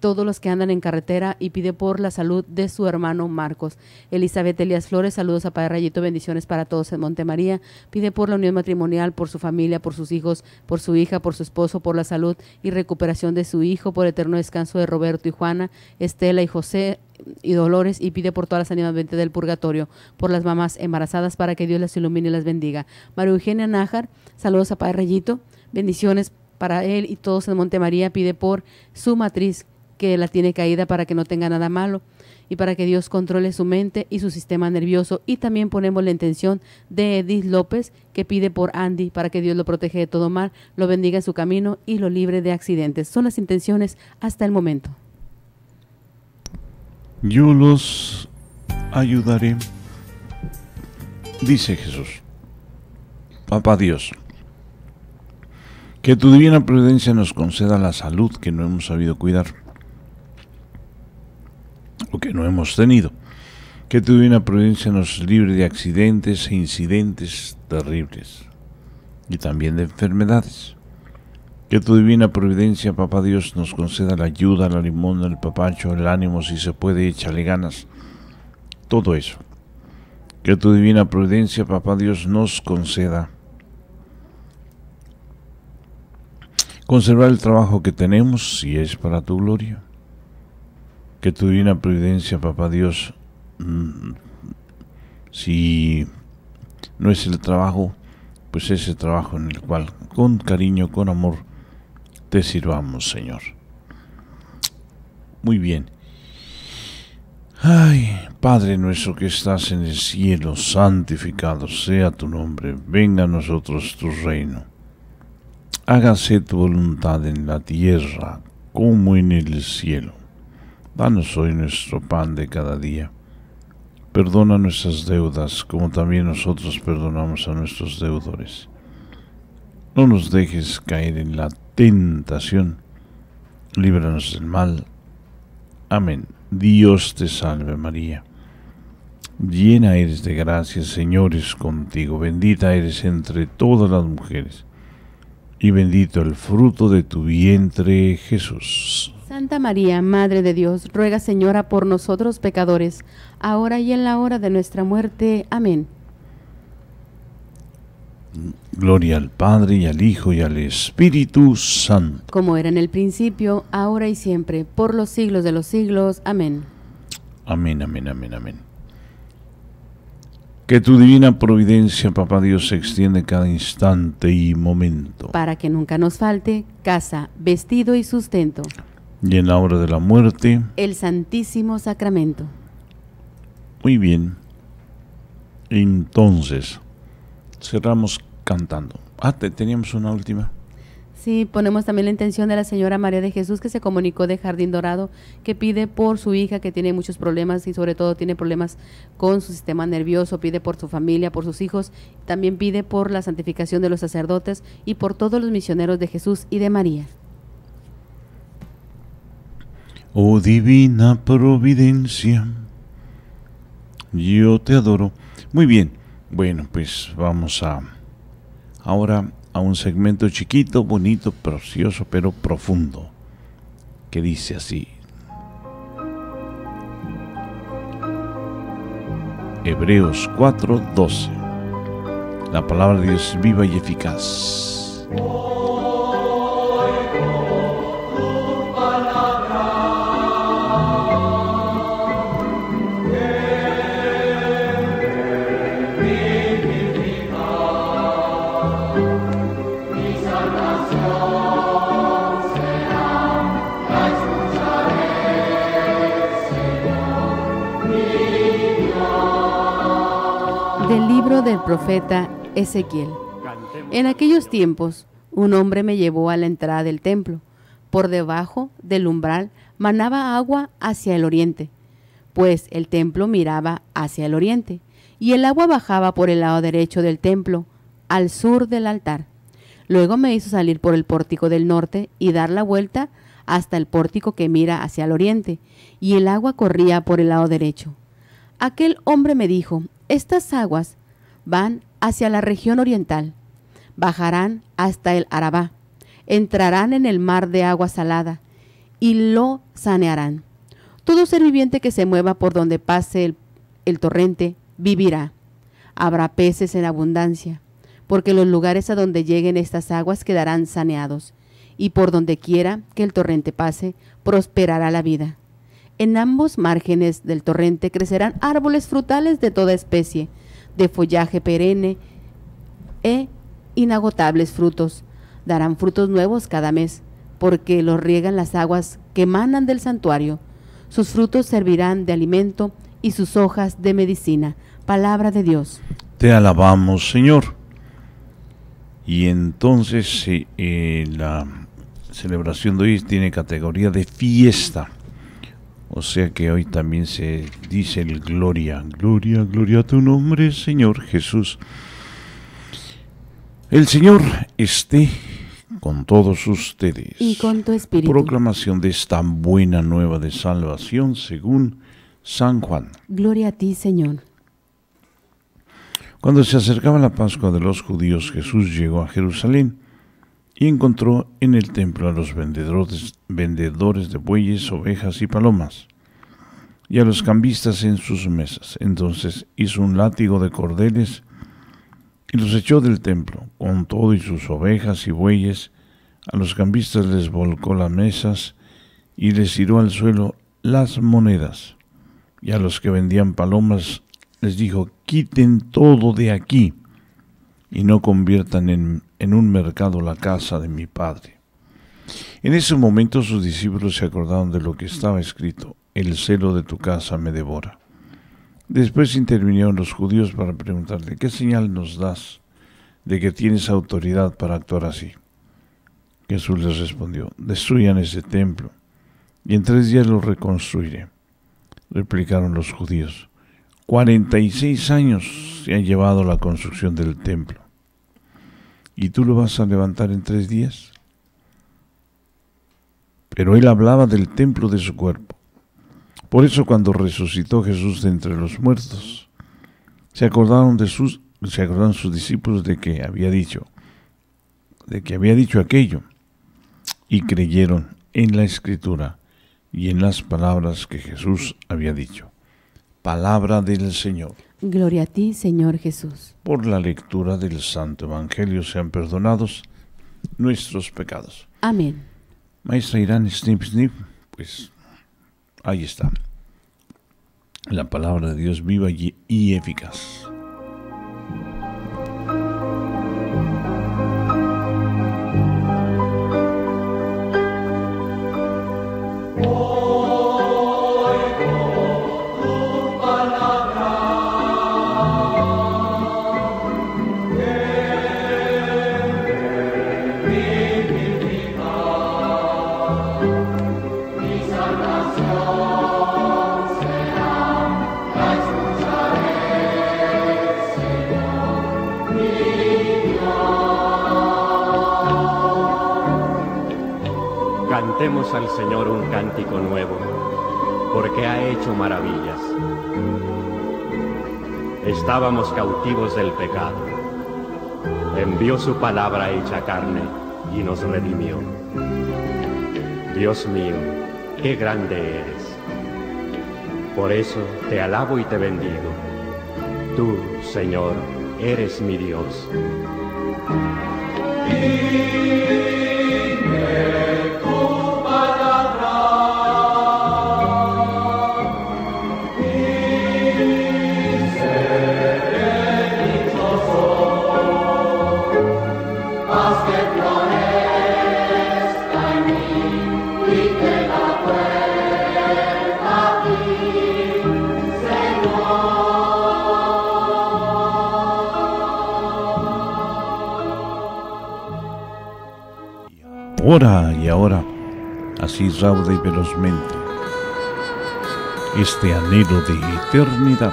todos los que andan en carretera y pide por la salud de su hermano Marcos. Elizabeth Elías Flores, saludos a Padre Rayito, bendiciones para todos en Montemaría. Pide por la unión matrimonial, por su familia, por sus hijos, por su hija, por su esposo, por la salud y recuperación de su hijo, por eterno descanso de Roberto y Juana, Estela y José, y dolores y pide por todas las ánimas del purgatorio, por las mamás embarazadas para que Dios las ilumine y las bendiga. María Eugenia Nájar, saludos a Padre Rayito, bendiciones para él y todos en Montemaría pide por su matriz que la tiene caída para que no tenga nada malo y para que Dios controle su mente y su sistema nervioso. Y también ponemos la intención de Edith López, que pide por Andy para que Dios lo proteja de todo mal, lo bendiga en su camino y lo libre de accidentes. Son las intenciones hasta el momento. Yo los ayudaré, dice Jesús. Papá Dios, que tu divina prudencia nos conceda la salud que no hemos sabido cuidar lo que no hemos tenido. Que tu divina providencia nos libre de accidentes e incidentes terribles y también de enfermedades. Que tu divina providencia, papá Dios, nos conceda la ayuda, la limón, el papacho, el ánimo, si se puede, echarle ganas. Todo eso. Que tu divina providencia, papá Dios, nos conceda conservar el trabajo que tenemos si es para tu gloria que tu divina providencia, papá Dios, mm, si no es el trabajo, pues ese trabajo en el cual con cariño, con amor, te sirvamos, Señor. Muy bien. Ay, Padre nuestro que estás en el cielo, santificado sea tu nombre, venga a nosotros tu reino. Hágase tu voluntad en la tierra como en el cielo. Danos hoy nuestro pan de cada día. Perdona nuestras deudas, como también nosotros perdonamos a nuestros deudores. No nos dejes caer en la tentación. Líbranos del mal. Amén. Dios te salve María. Llena eres de gracia, Señor es contigo. Bendita eres entre todas las mujeres. Y bendito el fruto de tu vientre, Jesús. Santa María, Madre de Dios, ruega Señora por nosotros pecadores, ahora y en la hora de nuestra muerte. Amén. Gloria al Padre y al Hijo y al Espíritu Santo. Como era en el principio, ahora y siempre, por los siglos de los siglos. Amén. Amén, amén, amén, amén. Que tu divina providencia, Papá Dios, se extiende cada instante y momento. Para que nunca nos falte casa, vestido y sustento. Y en la hora de la muerte. El Santísimo Sacramento. Muy bien. Entonces, cerramos cantando. Ah, teníamos una última. Sí, ponemos también la intención de la señora María de Jesús que se comunicó de Jardín Dorado, que pide por su hija que tiene muchos problemas y sobre todo tiene problemas con su sistema nervioso, pide por su familia, por sus hijos, también pide por la santificación de los sacerdotes y por todos los misioneros de Jesús y de María. Oh divina providencia, yo te adoro. Muy bien, bueno, pues vamos a ahora a un segmento chiquito, bonito, precioso, pero profundo, que dice así. Hebreos 4:12. La palabra de Dios viva y eficaz. del profeta Ezequiel. En aquellos tiempos, un hombre me llevó a la entrada del templo. Por debajo del umbral manaba agua hacia el oriente, pues el templo miraba hacia el oriente, y el agua bajaba por el lado derecho del templo, al sur del altar. Luego me hizo salir por el pórtico del norte y dar la vuelta hasta el pórtico que mira hacia el oriente, y el agua corría por el lado derecho. Aquel hombre me dijo, estas aguas van hacia la región oriental, bajarán hasta el Arabá, entrarán en el mar de agua salada y lo sanearán. Todo ser viviente que se mueva por donde pase el, el torrente vivirá. Habrá peces en abundancia, porque los lugares a donde lleguen estas aguas quedarán saneados, y por donde quiera que el torrente pase, prosperará la vida. En ambos márgenes del torrente crecerán árboles frutales de toda especie, de follaje perenne e inagotables frutos. Darán frutos nuevos cada mes, porque los riegan las aguas que emanan del santuario. Sus frutos servirán de alimento y sus hojas de medicina. Palabra de Dios. Te alabamos, Señor. Y entonces eh, eh, la celebración de hoy tiene categoría de fiesta. O sea que hoy también se dice el gloria, gloria, gloria a tu nombre, Señor Jesús. El Señor esté con todos ustedes. Y con tu espíritu. Proclamación de esta buena nueva de salvación según San Juan. Gloria a ti, Señor. Cuando se acercaba la Pascua de los judíos, Jesús llegó a Jerusalén y encontró en el templo a los vendedores, vendedores de bueyes, ovejas y palomas, y a los cambistas en sus mesas. Entonces hizo un látigo de cordeles y los echó del templo, con todo y sus ovejas y bueyes. A los cambistas les volcó las mesas y les tiró al suelo las monedas. Y a los que vendían palomas les dijo, quiten todo de aquí y no conviertan en, un mercado la casa de mi Padre. En ese momento sus discípulos se acordaron de lo que estaba escrito, el celo de tu casa me devora. Después intervinieron los judíos para preguntarle, ¿qué señal nos das de que tienes autoridad para actuar así? Jesús les respondió, destruyan ese templo, y en tres días lo reconstruiré. Replicaron los judíos, 46 años se ha llevado la construcción del templo. ¿Y tú lo vas a levantar en tres días? Pero él hablaba del templo de su cuerpo. Por eso cuando resucitó Jesús de entre los muertos, se acordaron de sus se acordaron sus discípulos de que había dicho de que había dicho aquello y creyeron en la escritura y en las palabras que Jesús había dicho. Palabra del Señor. Gloria a ti, Señor Jesús. Por la lectura del Santo Evangelio sean perdonados nuestros pecados. Amén. Maestra Irán, snip, snip, pues ahí está. La palabra de Dios viva y eficaz. al Señor un cántico nuevo, porque ha hecho maravillas. Estábamos cautivos del pecado. Envió su palabra hecha carne y nos redimió. Dios mío, qué grande eres. Por eso te alabo y te bendigo. Tú, Señor, eres mi Dios. ahora y ahora, así rauda y velozmente, este anhelo de eternidad.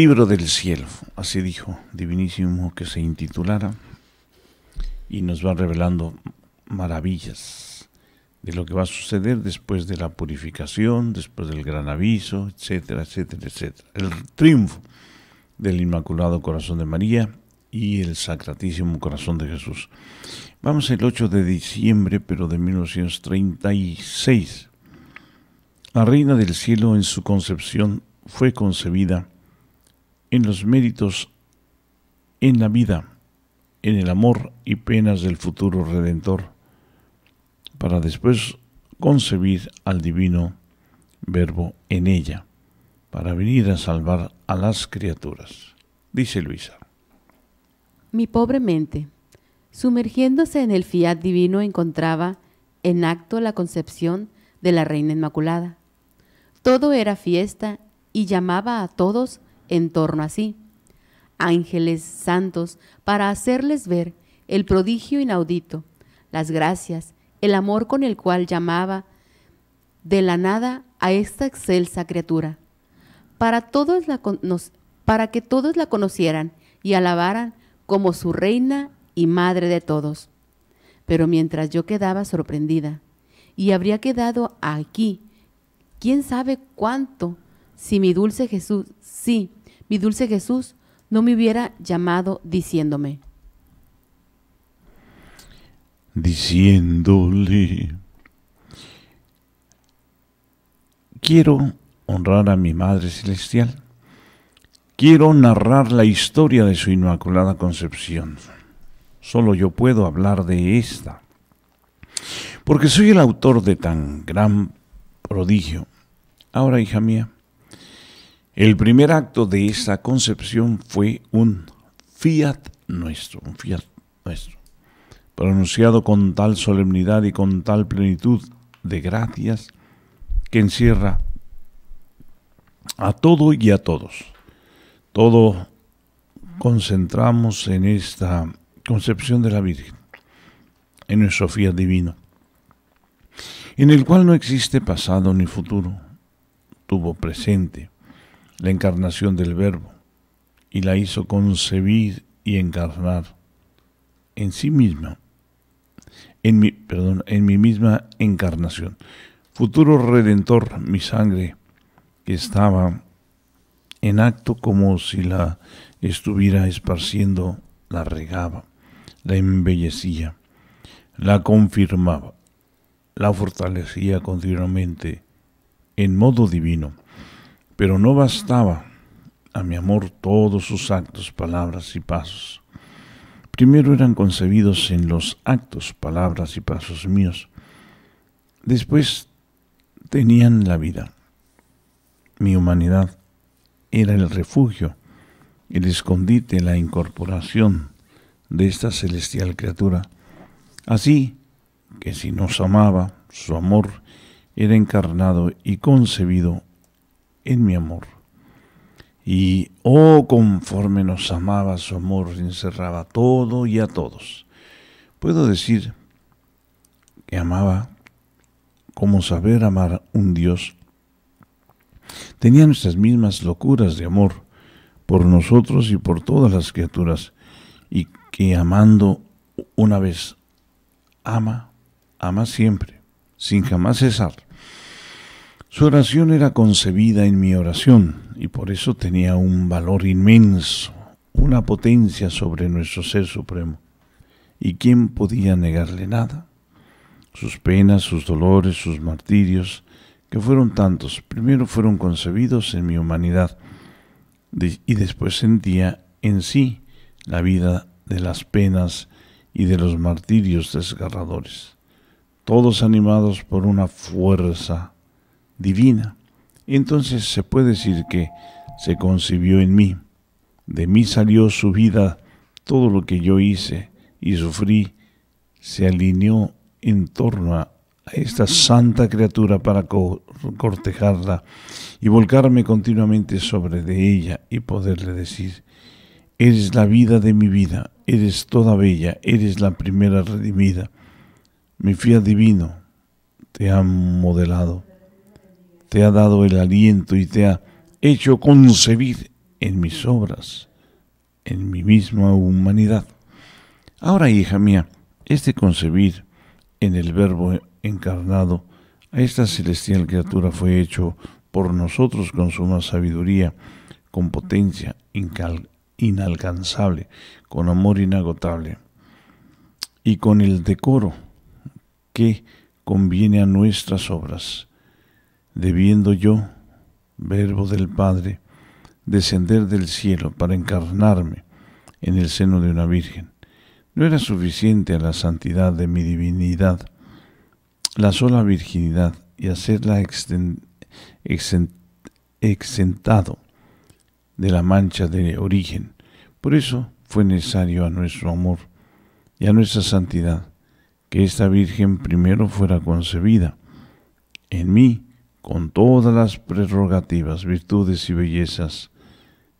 libro del cielo, así dijo Divinísimo que se intitulara, y nos va revelando maravillas de lo que va a suceder después de la purificación, después del gran aviso, etcétera, etcétera, etcétera. El triunfo del Inmaculado Corazón de María y el Sacratísimo Corazón de Jesús. Vamos el 8 de diciembre, pero de 1936. La Reina del Cielo en su concepción fue concebida en los méritos, en la vida, en el amor y penas del futuro redentor, para después concebir al divino verbo en ella, para venir a salvar a las criaturas. Dice Luisa. Mi pobre mente, sumergiéndose en el fiat divino, encontraba en acto la concepción de la Reina Inmaculada. Todo era fiesta y llamaba a todos en torno a sí, ángeles santos para hacerles ver el prodigio inaudito, las gracias, el amor con el cual llamaba de la nada a esta excelsa criatura, para, todos la, para que todos la conocieran y alabaran como su reina y madre de todos. Pero mientras yo quedaba sorprendida, y habría quedado aquí, quién sabe cuánto, si mi dulce Jesús, sí, mi dulce Jesús no me hubiera llamado diciéndome. Diciéndole, quiero honrar a mi Madre Celestial. Quiero narrar la historia de su Inmaculada Concepción. Solo yo puedo hablar de esta, porque soy el autor de tan gran prodigio. Ahora, hija mía, el primer acto de esa concepción fue un fiat nuestro, un fiat nuestro, pronunciado con tal solemnidad y con tal plenitud de gracias que encierra a todo y a todos. Todo concentramos en esta concepción de la Virgen, en nuestro fiat divino, en el cual no existe pasado ni futuro, tuvo presente la encarnación del Verbo, y la hizo concebir y encarnar en sí misma, en mi, perdón, en mi misma encarnación. Futuro redentor, mi sangre, que estaba en acto como si la estuviera esparciendo, la regaba, la embellecía, la confirmaba, la fortalecía continuamente en modo divino pero no bastaba a mi amor todos sus actos, palabras y pasos. Primero eran concebidos en los actos, palabras y pasos míos. Después tenían la vida. Mi humanidad era el refugio, el escondite, la incorporación de esta celestial criatura. Así que si nos amaba, su amor era encarnado y concebido en mi amor. Y, oh, conforme nos amaba su amor, encerraba todo y a todos. Puedo decir que amaba como saber amar un Dios. Tenía nuestras mismas locuras de amor por nosotros y por todas las criaturas, y que amando una vez, ama, ama siempre, sin jamás cesar. Su oración era concebida en mi oración y por eso tenía un valor inmenso, una potencia sobre nuestro Ser Supremo. ¿Y quién podía negarle nada? Sus penas, sus dolores, sus martirios, que fueron tantos, primero fueron concebidos en mi humanidad y después sentía en sí la vida de las penas y de los martirios desgarradores, todos animados por una fuerza divina. entonces se puede decir que se concibió en mí. De mí salió su vida, todo lo que yo hice y sufrí se alineó en torno a esta santa criatura para cortejarla y volcarme continuamente sobre de ella y poderle decir, eres la vida de mi vida, eres toda bella, eres la primera redimida, mi fiel divino, te han modelado te ha dado el aliento y te ha hecho concebir en mis obras, en mi misma humanidad. Ahora, hija mía, este concebir en el Verbo encarnado a esta celestial criatura fue hecho por nosotros con suma sabiduría, con potencia inalcanzable, con amor inagotable y con el decoro que conviene a nuestras obras debiendo yo, verbo del Padre, descender del cielo para encarnarme en el seno de una virgen. No era suficiente a la santidad de mi divinidad la sola virginidad y hacerla exentado de la mancha de origen. Por eso fue necesario a nuestro amor y a nuestra santidad que esta Virgen primero fuera concebida en mí con todas las prerrogativas, virtudes y bellezas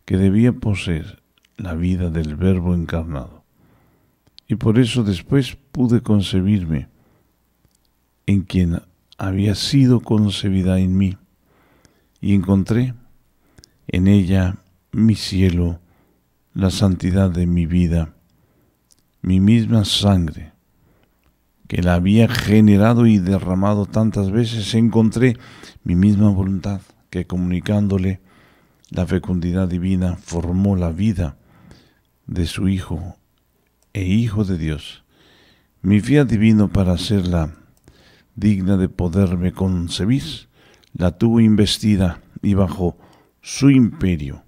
que debía poseer la vida del Verbo encarnado. Y por eso después pude concebirme en quien había sido concebida en mí, y encontré en ella mi cielo, la santidad de mi vida, mi misma sangre, que la había generado y derramado tantas veces, encontré mi misma voluntad que comunicándole la fecundidad divina formó la vida de su Hijo e Hijo de Dios. Mi fía divino para hacerla digna de poderme concebir, la tuvo investida y bajo su imperio,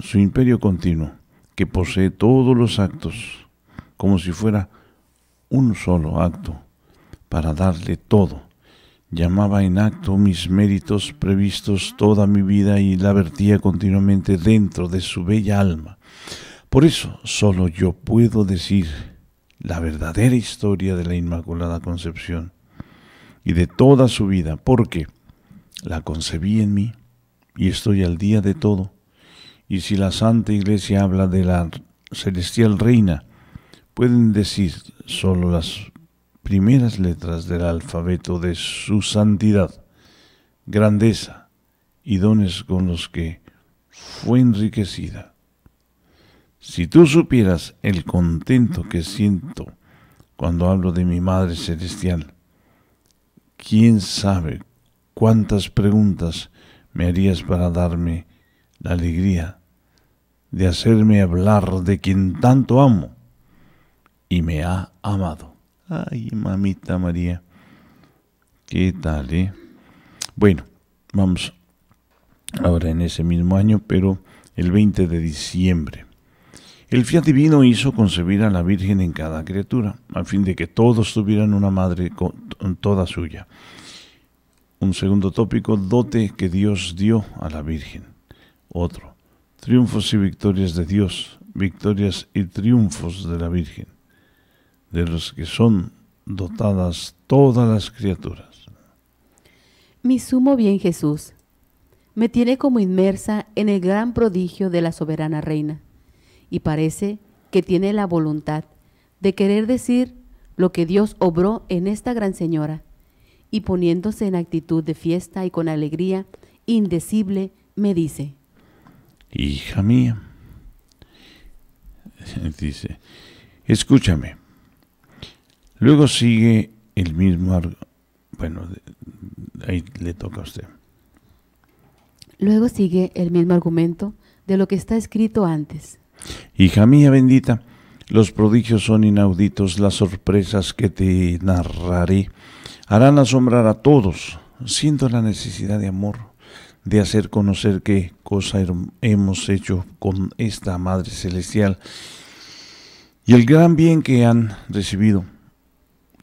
su imperio continuo, que posee todos los actos, como si fuera un solo acto para darle todo. Llamaba en acto mis méritos previstos toda mi vida y la vertía continuamente dentro de su bella alma. Por eso solo yo puedo decir la verdadera historia de la Inmaculada Concepción y de toda su vida, porque la concebí en mí y estoy al día de todo. Y si la Santa Iglesia habla de la celestial Reina, pueden decir solo las primeras letras del alfabeto de su santidad, grandeza y dones con los que fue enriquecida. Si tú supieras el contento que siento cuando hablo de mi Madre Celestial, quién sabe cuántas preguntas me harías para darme la alegría de hacerme hablar de quien tanto amo y me ha amado. Ay, mamita María. ¿Qué tal, eh? Bueno, vamos ahora en ese mismo año, pero el 20 de diciembre. El fiat divino hizo concebir a la Virgen en cada criatura, a fin de que todos tuvieran una madre con toda suya. Un segundo tópico, dote que Dios dio a la Virgen. Otro, triunfos y victorias de Dios, victorias y triunfos de la Virgen de los que son dotadas todas las criaturas. Mi sumo bien Jesús, me tiene como inmersa en el gran prodigio de la soberana reina, y parece que tiene la voluntad de querer decir lo que Dios obró en esta gran señora, y poniéndose en actitud de fiesta y con alegría indecible, me dice, Hija mía, dice, escúchame, Luego sigue el mismo... Bueno, ahí le toca a usted. Luego sigue el mismo argumento de lo que está escrito antes. Hija mía bendita, los prodigios son inauditos, las sorpresas que te narraré harán asombrar a todos. Siento la necesidad de amor, de hacer conocer qué cosa hemos hecho con esta Madre Celestial y el gran bien que han recibido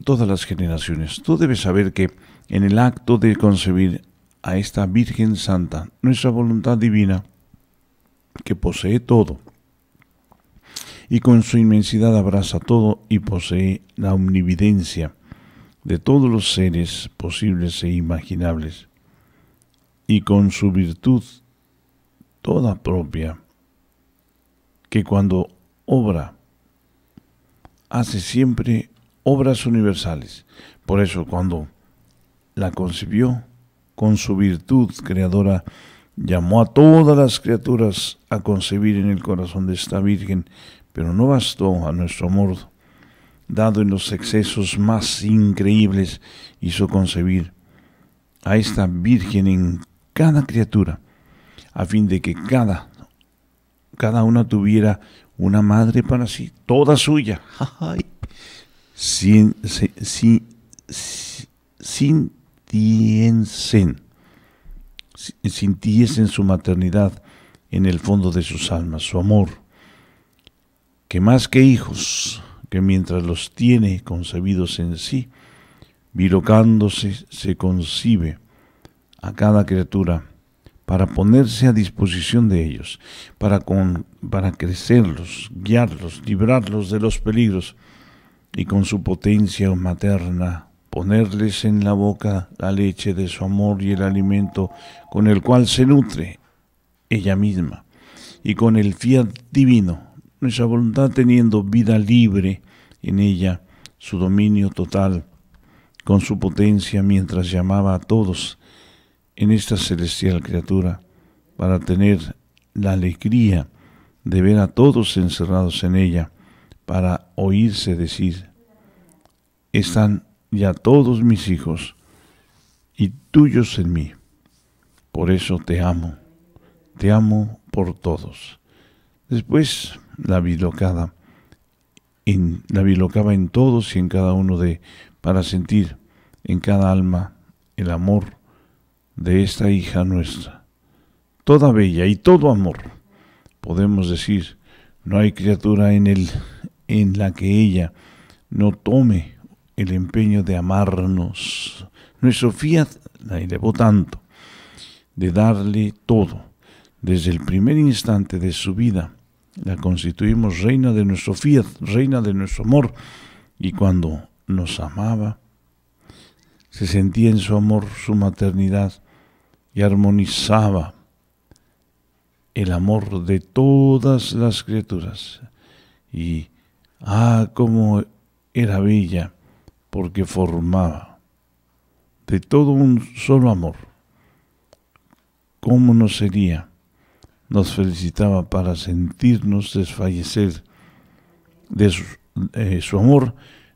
todas las generaciones. Tú debes saber que en el acto de concebir a esta Virgen Santa, nuestra voluntad divina, que posee todo, y con su inmensidad abraza todo y posee la omnividencia de todos los seres posibles e imaginables, y con su virtud toda propia, que cuando obra hace siempre obras universales. Por eso cuando la concibió con su virtud creadora, llamó a todas las criaturas a concebir en el corazón de esta Virgen, pero no bastó a nuestro amor, dado en los excesos más increíbles, hizo concebir a esta Virgen en cada criatura, a fin de que cada, cada una tuviera una madre para sí, toda suya. sintiesen, su maternidad en el fondo de sus almas, su amor, que más que hijos, que mientras los tiene concebidos en sí, virocándose se concibe a cada criatura para ponerse a disposición de ellos, para, con, para crecerlos, guiarlos, librarlos de los peligros, y con su potencia materna ponerles en la boca la leche de su amor y el alimento con el cual se nutre ella misma y con el fiat divino, nuestra voluntad teniendo vida libre en ella, su dominio total, con su potencia mientras llamaba a todos en esta celestial criatura para tener la alegría de ver a todos encerrados en ella para oírse decir, están ya todos mis hijos y tuyos en mí. Por eso te amo, te amo por todos. Después la bilocada, la bilocaba en todos y en cada uno de, para sentir en cada alma el amor de esta hija nuestra. Toda bella y todo amor, podemos decir, no hay criatura en él en la que ella no tome el empeño de amarnos. Nuestro fiat la elevó tanto, de darle todo. Desde el primer instante de su vida, la constituimos reina de nuestro fiat, reina de nuestro amor. Y cuando nos amaba, se sentía en su amor su maternidad y armonizaba el amor de todas las criaturas. Y Ah, cómo era bella, porque formaba de todo un solo amor. ¿Cómo no sería? Nos felicitaba para sentirnos desfallecer de su, eh, su amor,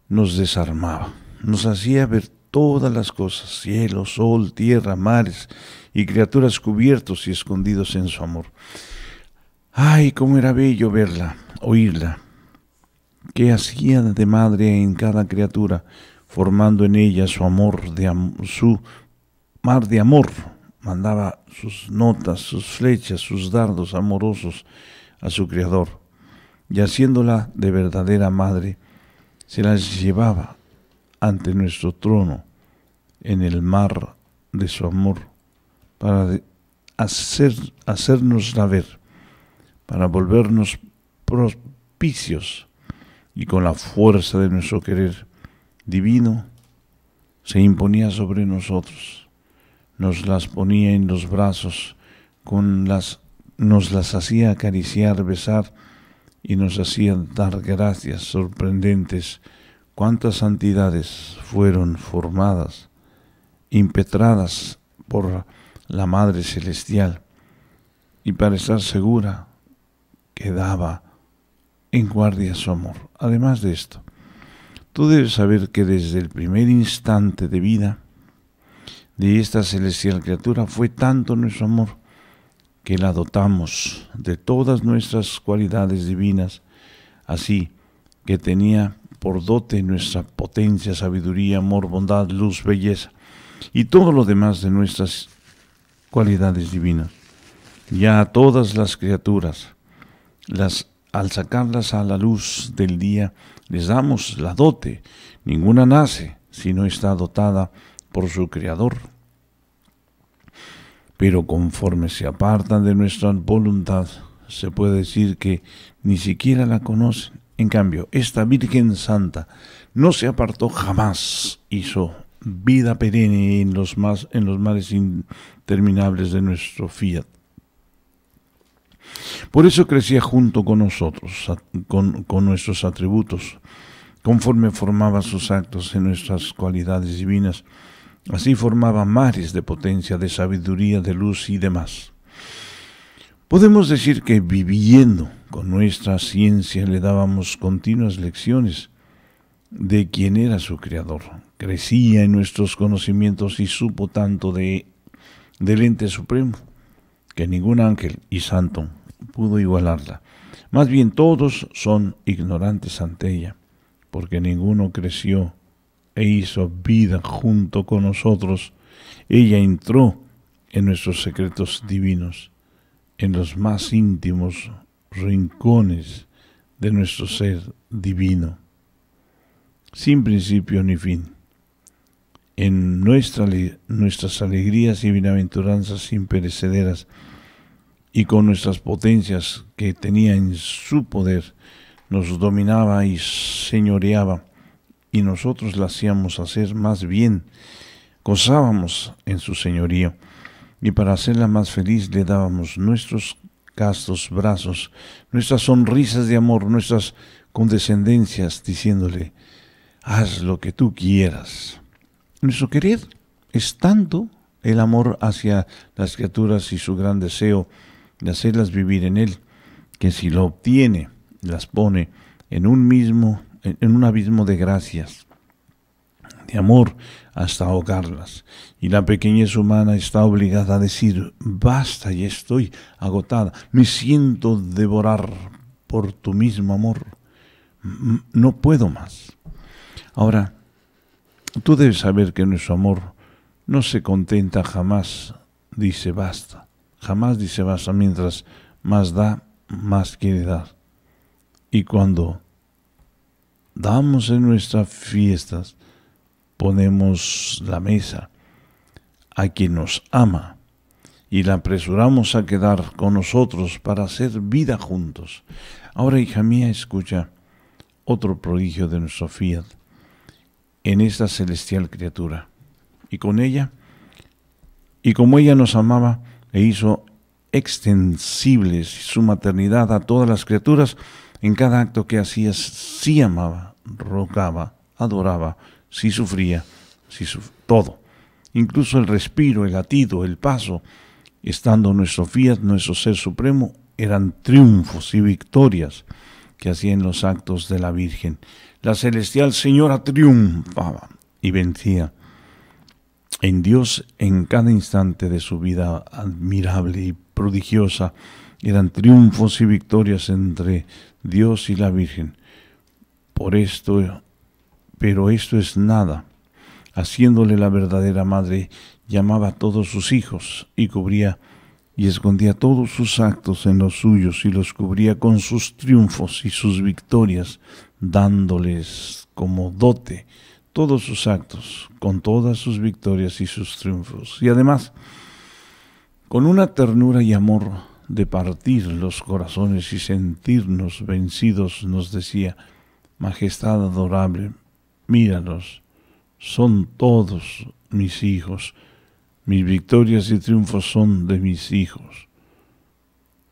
nos desarmaba, nos hacía ver todas las cosas, cielo, sol, tierra, mares y criaturas cubiertos y escondidos en su amor. Ay, cómo era bello verla, oírla, que hacía de madre en cada criatura, formando en ella su amor de su mar de amor. Mandaba sus notas, sus flechas, sus dardos amorosos a su Creador, y haciéndola de verdadera madre, se las llevaba ante nuestro trono en el mar de su amor, para hacer, la ver, para volvernos propicios y con la fuerza de nuestro querer divino se imponía sobre nosotros, nos las ponía en los brazos, con las, nos las hacía acariciar, besar y nos hacía dar gracias sorprendentes. Cuántas santidades fueron formadas, impetradas por la Madre Celestial, y para estar segura quedaba en guardia su amor además de esto, tú debes saber que desde el primer instante de vida de esta celestial criatura fue tanto nuestro amor que la dotamos de todas nuestras cualidades divinas, así que tenía por dote nuestra potencia, sabiduría, amor, bondad, luz, belleza y todo lo demás de nuestras cualidades divinas. Ya a todas las criaturas las al sacarlas a la luz del día, les damos la dote. Ninguna nace si no está dotada por su Creador. Pero conforme se apartan de nuestra voluntad, se puede decir que ni siquiera la conocen. En cambio, esta Virgen Santa no se apartó jamás, hizo vida perenne en los, más, en los mares interminables de nuestro fiat. Por eso crecía junto con nosotros, con, nuestros atributos, conforme formaba sus actos en nuestras cualidades divinas, así formaba mares de potencia, de sabiduría, de luz y demás. Podemos decir que viviendo con nuestra ciencia le dábamos continuas lecciones de quién era su creador. Crecía en nuestros conocimientos y supo tanto de, del ente supremo que ningún ángel y santo pudo igualarla. Más bien todos son ignorantes ante ella, porque ninguno creció e hizo vida junto con nosotros. Ella entró en nuestros secretos divinos, en los más íntimos rincones de nuestro ser divino, sin principio ni fin. En nuestras alegrías y bienaventuranzas imperecederas, y con nuestras potencias que tenía en su poder, nos dominaba y señoreaba, y nosotros la hacíamos hacer más bien, gozábamos en su señorío, y para hacerla más feliz le dábamos nuestros castos brazos, nuestras sonrisas de amor, nuestras condescendencias, diciéndole, haz lo que tú quieras. Nuestro querer es tanto el amor hacia las criaturas y su gran deseo de hacerlas vivir en él, que si lo obtiene, las pone en un mismo, en un abismo de gracias, de amor, hasta ahogarlas. Y la pequeñez humana está obligada a decir, basta, ya estoy agotada, me siento devorar por tu mismo amor, no puedo más. Ahora, tú debes saber que nuestro amor no se contenta jamás, dice basta, jamás dice basta, mientras más da, más quiere dar. Y cuando damos en nuestras fiestas, ponemos la mesa a quien nos ama y la apresuramos a quedar con nosotros para hacer vida juntos. Ahora, hija mía, escucha otro prodigio de nuestro fiat en esta celestial criatura. Y con ella, y como ella nos amaba, e hizo extensibles su maternidad a todas las criaturas en cada acto que hacía, si amaba, rogaba, adoraba, si sufría, si todo, incluso el respiro, el latido, el paso, estando nuestro fiat, nuestro ser supremo, eran triunfos y victorias que hacían los actos de la Virgen. La celestial Señora triunfaba y vencía en Dios en cada instante de su vida admirable y prodigiosa. Eran triunfos y victorias entre Dios y la Virgen. Por esto, pero esto es nada. Haciéndole la verdadera madre, llamaba a todos sus hijos y cubría y escondía todos sus actos en los suyos y los cubría con sus triunfos y sus victorias, dándoles como dote todos sus actos, con todas sus victorias y sus triunfos. Y además, con una ternura y amor de partir los corazones y sentirnos vencidos, nos decía, Majestad adorable, míralos, son todos mis hijos, mis victorias y triunfos son de mis hijos,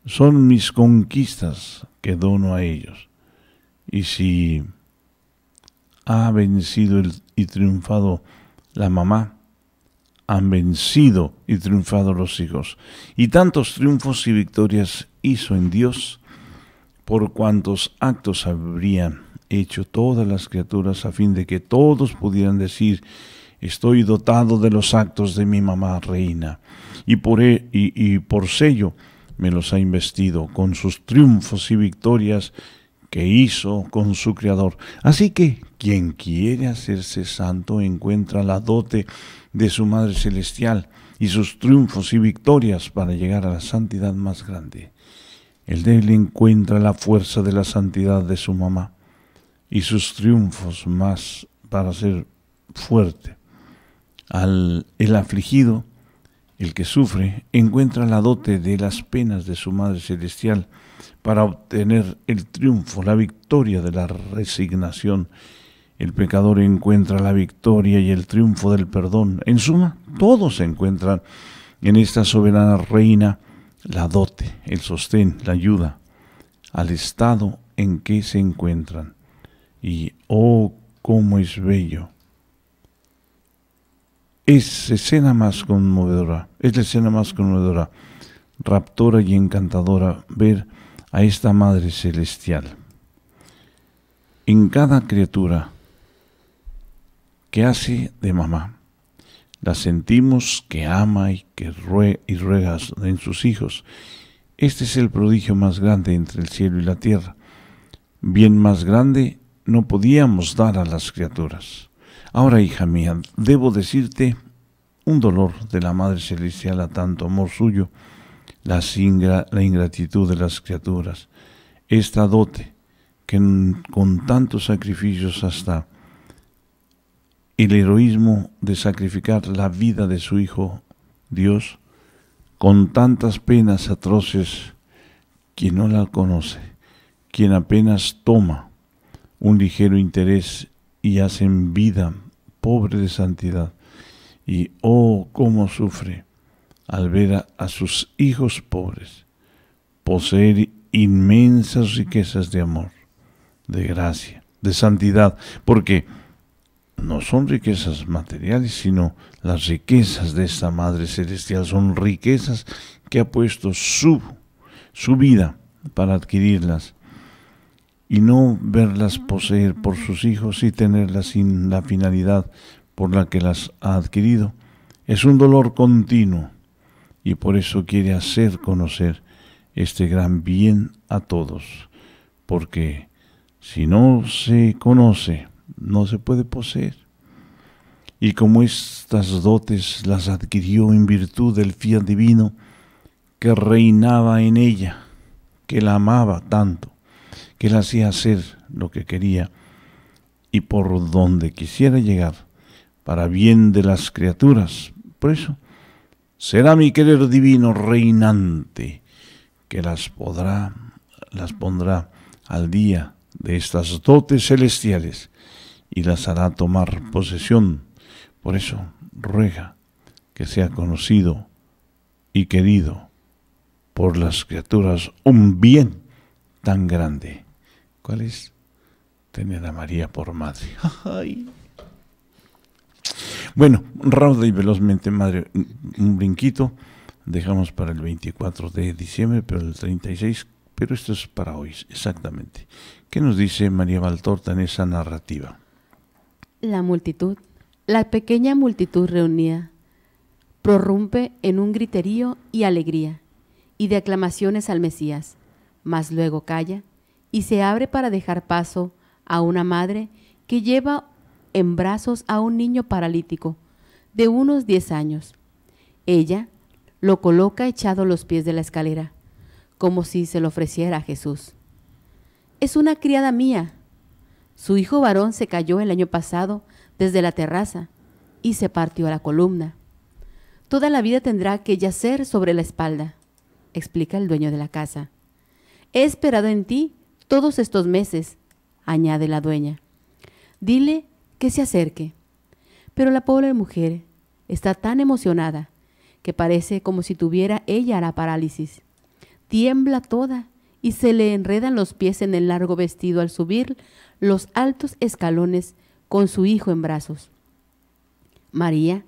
son mis conquistas que dono a ellos. Y si ha vencido y triunfado la mamá, han vencido y triunfado los hijos. Y tantos triunfos y victorias hizo en Dios por cuantos actos habrían hecho todas las criaturas a fin de que todos pudieran decir, estoy dotado de los actos de mi mamá reina, y por, e, y, por sello me los ha investido con sus triunfos y victorias que hizo con su Creador. Así que quien quiere hacerse santo encuentra la dote de su Madre Celestial y sus triunfos y victorias para llegar a la santidad más grande. El débil encuentra la fuerza de la santidad de su mamá y sus triunfos más para ser fuerte. Al el afligido, el que sufre, encuentra la dote de las penas de su Madre Celestial para obtener el triunfo, la victoria de la resignación el pecador encuentra la victoria y el triunfo del perdón. En suma, todos se encuentran en esta soberana reina la dote, el sostén, la ayuda al estado en que se encuentran. Y oh, cómo es bello. Es escena más conmovedora, es la escena más conmovedora, raptora y encantadora ver a esta Madre Celestial. En cada criatura, que hace de mamá. La sentimos que ama y que y ruega en sus hijos. Este es el prodigio más grande entre el cielo y la tierra. Bien más grande no podíamos dar a las criaturas. Ahora, hija mía, debo decirte un dolor de la Madre Celestial a tanto amor suyo, la, la ingratitud de las criaturas. Esta dote que con tantos sacrificios hasta el heroísmo de sacrificar la vida de su Hijo Dios con tantas penas atroces, quien no la conoce, quien apenas toma un ligero interés y hacen vida pobre de santidad. Y oh, cómo sufre al ver a, a sus hijos pobres poseer inmensas riquezas de amor, de gracia, de santidad, porque no son riquezas materiales, sino las riquezas de esta Madre Celestial, son riquezas que ha puesto su, su vida para adquirirlas y no verlas poseer por sus hijos y tenerlas sin la finalidad por la que las ha adquirido. Es un dolor continuo y por eso quiere hacer conocer este gran bien a todos, porque si no se conoce, no se puede poseer. Y como estas dotes las adquirió en virtud del fiel divino que reinaba en ella, que la amaba tanto, que la hacía hacer lo que quería y por donde quisiera llegar, para bien de las criaturas. Por eso, será mi querer divino reinante que las podrá, las pondrá al día de estas dotes celestiales y las hará tomar posesión. Por eso ruega que sea conocido y querido por las criaturas un bien tan grande. ¿Cuál es? Tener a María por madre. Bueno, rauda y velozmente, madre, un brinquito. Dejamos para el 24 de diciembre, pero el 36, pero esto es para hoy, exactamente. ¿Qué nos dice María Valtorta en esa narrativa? La multitud, la pequeña multitud reunida, prorrumpe en un griterío y alegría y de aclamaciones al Mesías, mas luego calla y se abre para dejar paso a una madre que lleva en brazos a un niño paralítico de unos 10 años. Ella lo coloca echado a los pies de la escalera, como si se lo ofreciera a Jesús. Es una criada mía, su hijo varón se cayó el año pasado desde la terraza y se partió a la columna. Toda la vida tendrá que yacer sobre la espalda, explica el dueño de la casa. He esperado en ti todos estos meses, añade la dueña. Dile que se acerque. Pero la pobre mujer está tan emocionada que parece como si tuviera ella la parálisis. Tiembla toda y se le enredan los pies en el largo vestido al subir los altos escalones con su hijo en brazos. María,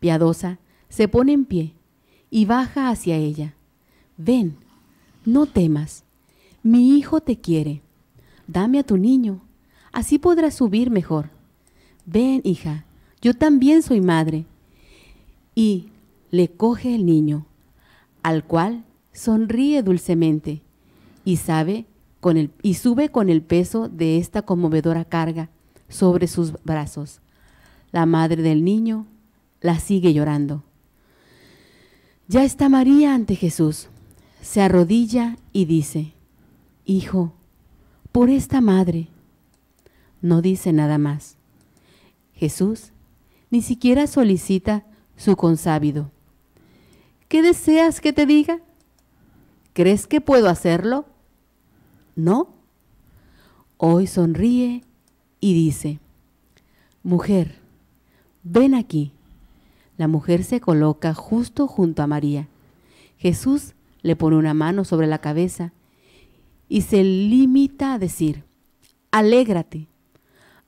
piadosa, se pone en pie y baja hacia ella. Ven, no temas, mi hijo te quiere. Dame a tu niño, así podrás subir mejor. Ven, hija, yo también soy madre. Y le coge el niño, al cual sonríe dulcemente y sabe y sube con el peso de esta conmovedora carga sobre sus brazos. La madre del niño la sigue llorando. Ya está María ante Jesús. Se arrodilla y dice, Hijo, por esta madre. No dice nada más. Jesús ni siquiera solicita su consábido. ¿Qué deseas que te diga? ¿Crees que puedo hacerlo? ¿no? Hoy sonríe y dice, Mujer, ven aquí. La mujer se coloca justo junto a María. Jesús le pone una mano sobre la cabeza y se limita a decir, Alégrate.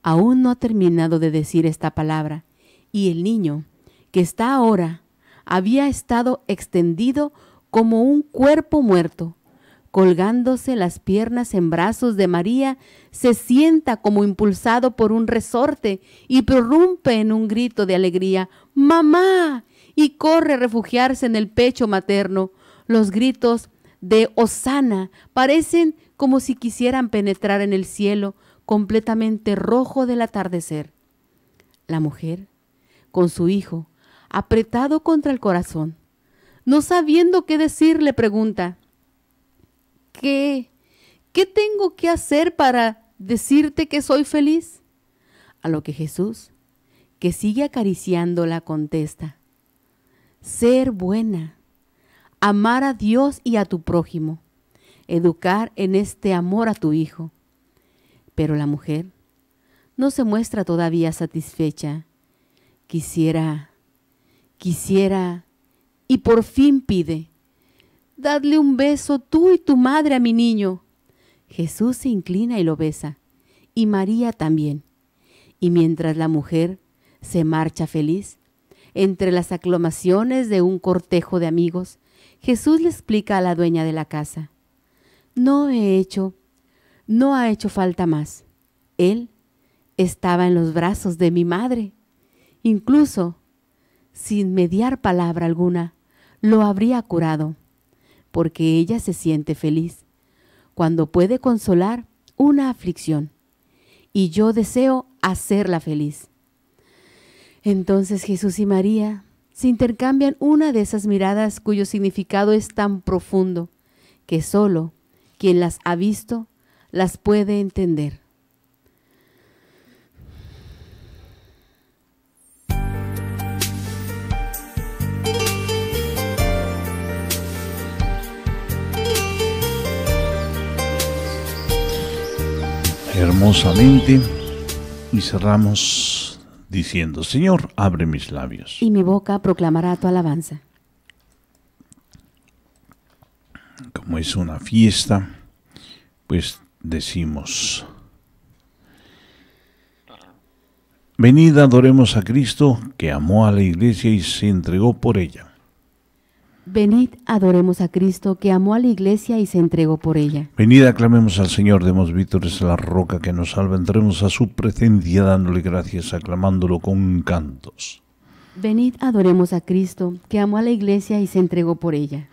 Aún no ha terminado de decir esta palabra, y el niño, que está ahora, había estado extendido como un cuerpo muerto, colgándose las piernas en brazos de María, se sienta como impulsado por un resorte y prorrumpe en un grito de alegría, ¡Mamá! y corre a refugiarse en el pecho materno. Los gritos de Osana parecen como si quisieran penetrar en el cielo completamente rojo del atardecer. La mujer, con su hijo, apretado contra el corazón, no sabiendo qué decir, le pregunta, qué? ¿Qué tengo que hacer para decirte que soy feliz? A lo que Jesús, que sigue acariciándola, contesta, ser buena, amar a Dios y a tu prójimo, educar en este amor a tu hijo. Pero la mujer no se muestra todavía satisfecha. Quisiera, quisiera, y por fin pide, Dadle un beso tú y tu madre a mi niño. Jesús se inclina y lo besa, y María también. Y mientras la mujer se marcha feliz, entre las aclamaciones de un cortejo de amigos, Jesús le explica a la dueña de la casa, no he hecho, no ha hecho falta más. Él estaba en los brazos de mi madre. Incluso, sin mediar palabra alguna, lo habría curado porque ella se siente feliz, cuando puede consolar una aflicción. Y yo deseo hacerla feliz. Entonces Jesús y María se intercambian una de esas miradas cuyo significado es tan profundo que solo quien las ha visto las puede entender. y cerramos diciendo, Señor, abre mis labios. Y mi boca proclamará tu alabanza. Como es una fiesta, pues decimos, Venida adoremos a Cristo que amó a la iglesia y se entregó por ella. Venid, adoremos a Cristo que amó a la iglesia y se entregó por ella. Venid, aclamemos al Señor, demos vítores a la roca que nos salva, entremos a su presencia dándole gracias, aclamándolo con cantos. Venid, adoremos a Cristo que amó a la iglesia y se entregó por ella.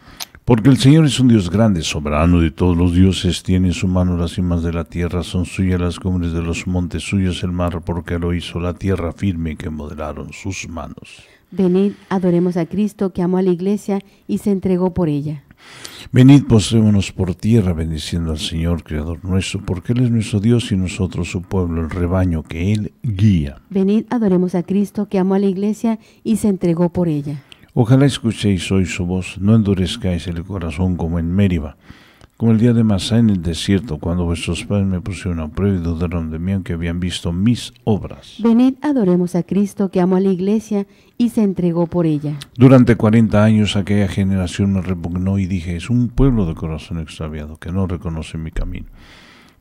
Porque el Señor es un Dios grande, soberano de todos los dioses, tiene en su mano las cimas de la tierra, son suyas las cumbres de los montes, suyos el mar, porque lo hizo la tierra firme que modelaron sus manos. Venid, adoremos a Cristo que amó a la iglesia y se entregó por ella. Venid, posémonos por tierra, bendiciendo al Señor, Creador nuestro, porque Él es nuestro Dios y nosotros su pueblo, el rebaño que Él guía. Venid, adoremos a Cristo que amó a la iglesia y se entregó por ella. Ojalá escuchéis hoy su voz, no endurezcáis el corazón como en Mériba como el día de Masá en el desierto, cuando vuestros padres me pusieron a prueba y dudaron de mí, aunque habían visto mis obras. Venid, adoremos a Cristo, que amó a la iglesia y se entregó por ella. Durante 40 años aquella generación me repugnó y dije, es un pueblo de corazón extraviado que no reconoce mi camino.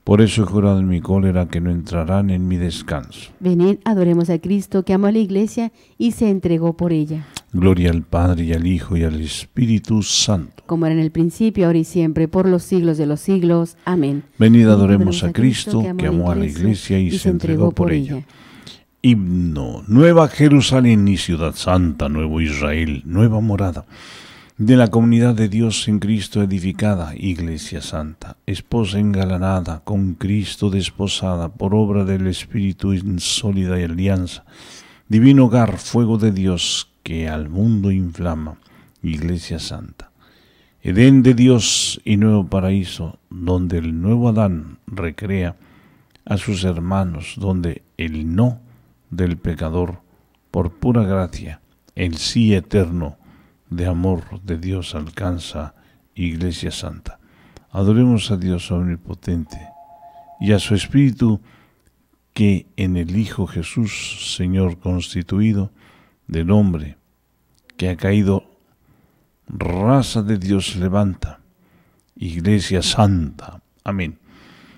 Por eso he jurado en mi cólera que no entrarán en mi descanso. Venid, adoremos a Cristo que amó a la iglesia y se entregó por ella. Gloria al Padre y al Hijo y al Espíritu Santo. Como era en el principio, ahora y siempre, por los siglos de los siglos. Amén. Venid, adoremos, a Cristo que amó a la iglesia y, se entregó por ella. Himno, Nueva Jerusalén y Ciudad Santa, Nuevo Israel, Nueva Morada de la comunidad de Dios en Cristo edificada, Iglesia Santa, esposa engalanada, con Cristo desposada por obra del Espíritu en sólida alianza, divino hogar, fuego de Dios que al mundo inflama, Iglesia Santa. Edén de Dios y nuevo paraíso, donde el nuevo Adán recrea a sus hermanos, donde el no del pecador, por pura gracia, el sí eterno, de amor de Dios alcanza Iglesia Santa. Adoremos a Dios omnipotente y a su Espíritu que en el Hijo Jesús, Señor constituido, del hombre que ha caído, raza de Dios levanta, Iglesia Santa. Amén.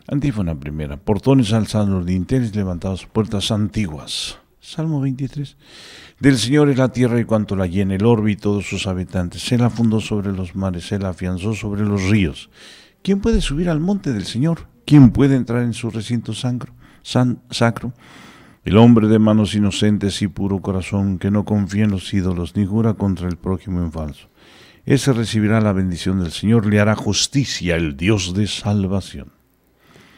Antífona primera. Portones alzados, dinteles levantados, puertas antiguas. Salmo 23. Del Señor es la tierra y cuanto la llena, el orbe y todos sus habitantes. Él fundó sobre los mares, él afianzó sobre los ríos. ¿Quién puede subir al monte del Señor? ¿Quién puede entrar en su recinto san, sacro? El hombre de manos inocentes y puro corazón, que no confía en los ídolos ni jura contra el prójimo en falso. Ese recibirá la bendición del Señor, le hará justicia el Dios de salvación.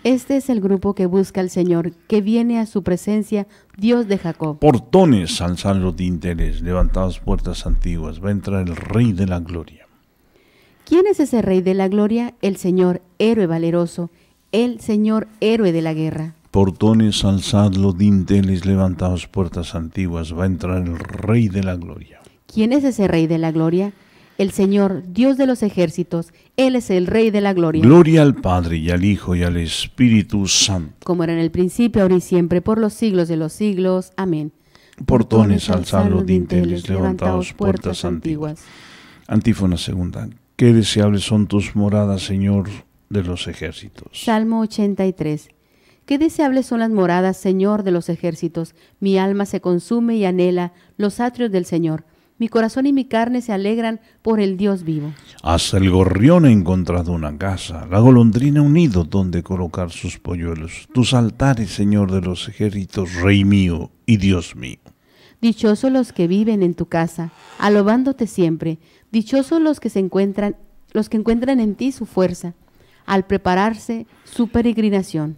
Este es el grupo que busca al Señor, que viene a su presencia, Dios de Jacob. Portones alzad los dinteles, levantados puertas antiguas, va a entrar el Rey de la Gloria. ¿Quién es ese Rey de la Gloria? El Señor, héroe valeroso, el Señor, héroe de la guerra. Portones alzad los dinteles, levantados puertas antiguas, va a entrar el Rey de la Gloria. ¿Quién es ese Rey de la Gloria? el Señor, Dios de los ejércitos, Él es el Rey de la gloria. Gloria al Padre y al Hijo y al Espíritu Santo. Como era en el principio, ahora y siempre, por los siglos de los siglos. Amén. Portones, alzados, dinteles, levantados, puertas antiguas. Antífona segunda. Qué deseables son tus moradas, Señor de los ejércitos. Salmo 83. Qué deseables son las moradas, Señor de los ejércitos. Mi alma se consume y anhela los atrios del Señor. Mi corazón y mi carne se alegran por el Dios vivo. Hasta el gorrión encontrado una casa, la golondrina un nido donde colocar sus polluelos. Tus altares, Señor de los ejércitos, Rey mío y Dios mío. Dichosos los que viven en tu casa, alobándote siempre. Dichosos los que se encuentran, los que encuentran en ti su fuerza, al prepararse su peregrinación.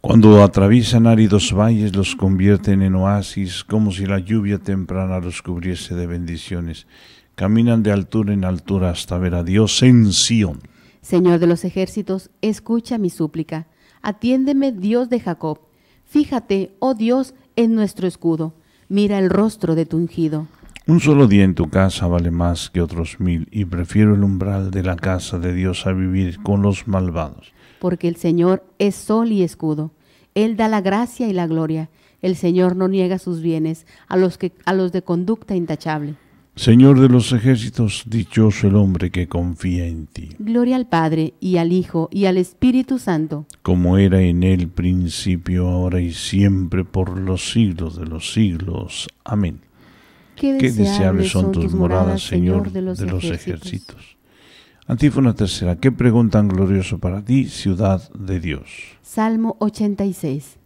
Cuando atraviesan áridos valles los convierten en oasis, como si la lluvia temprana los cubriese de bendiciones. Caminan de altura en altura hasta ver a Dios en Sión. Señor de los ejércitos, escucha mi súplica. Atiéndeme, Dios de Jacob. Fíjate, oh Dios, en nuestro escudo. Mira el rostro de tu ungido. Un solo día en tu casa vale más que otros mil, y prefiero el umbral de la casa de Dios a vivir con los malvados porque el Señor es sol y escudo. Él da la gracia y la gloria. El Señor no niega sus bienes a los, que, a los de conducta intachable. Señor de los ejércitos, dichoso el hombre que confía en ti. Gloria al Padre y al Hijo y al Espíritu Santo. Como era en el principio, ahora y siempre, por los siglos de los siglos. Amén. Qué, deseables son, tus moradas, Señor, de los, ejércitos. Antífona tercera, qué tan glorioso para ti, ciudad de Dios. Salmo 86.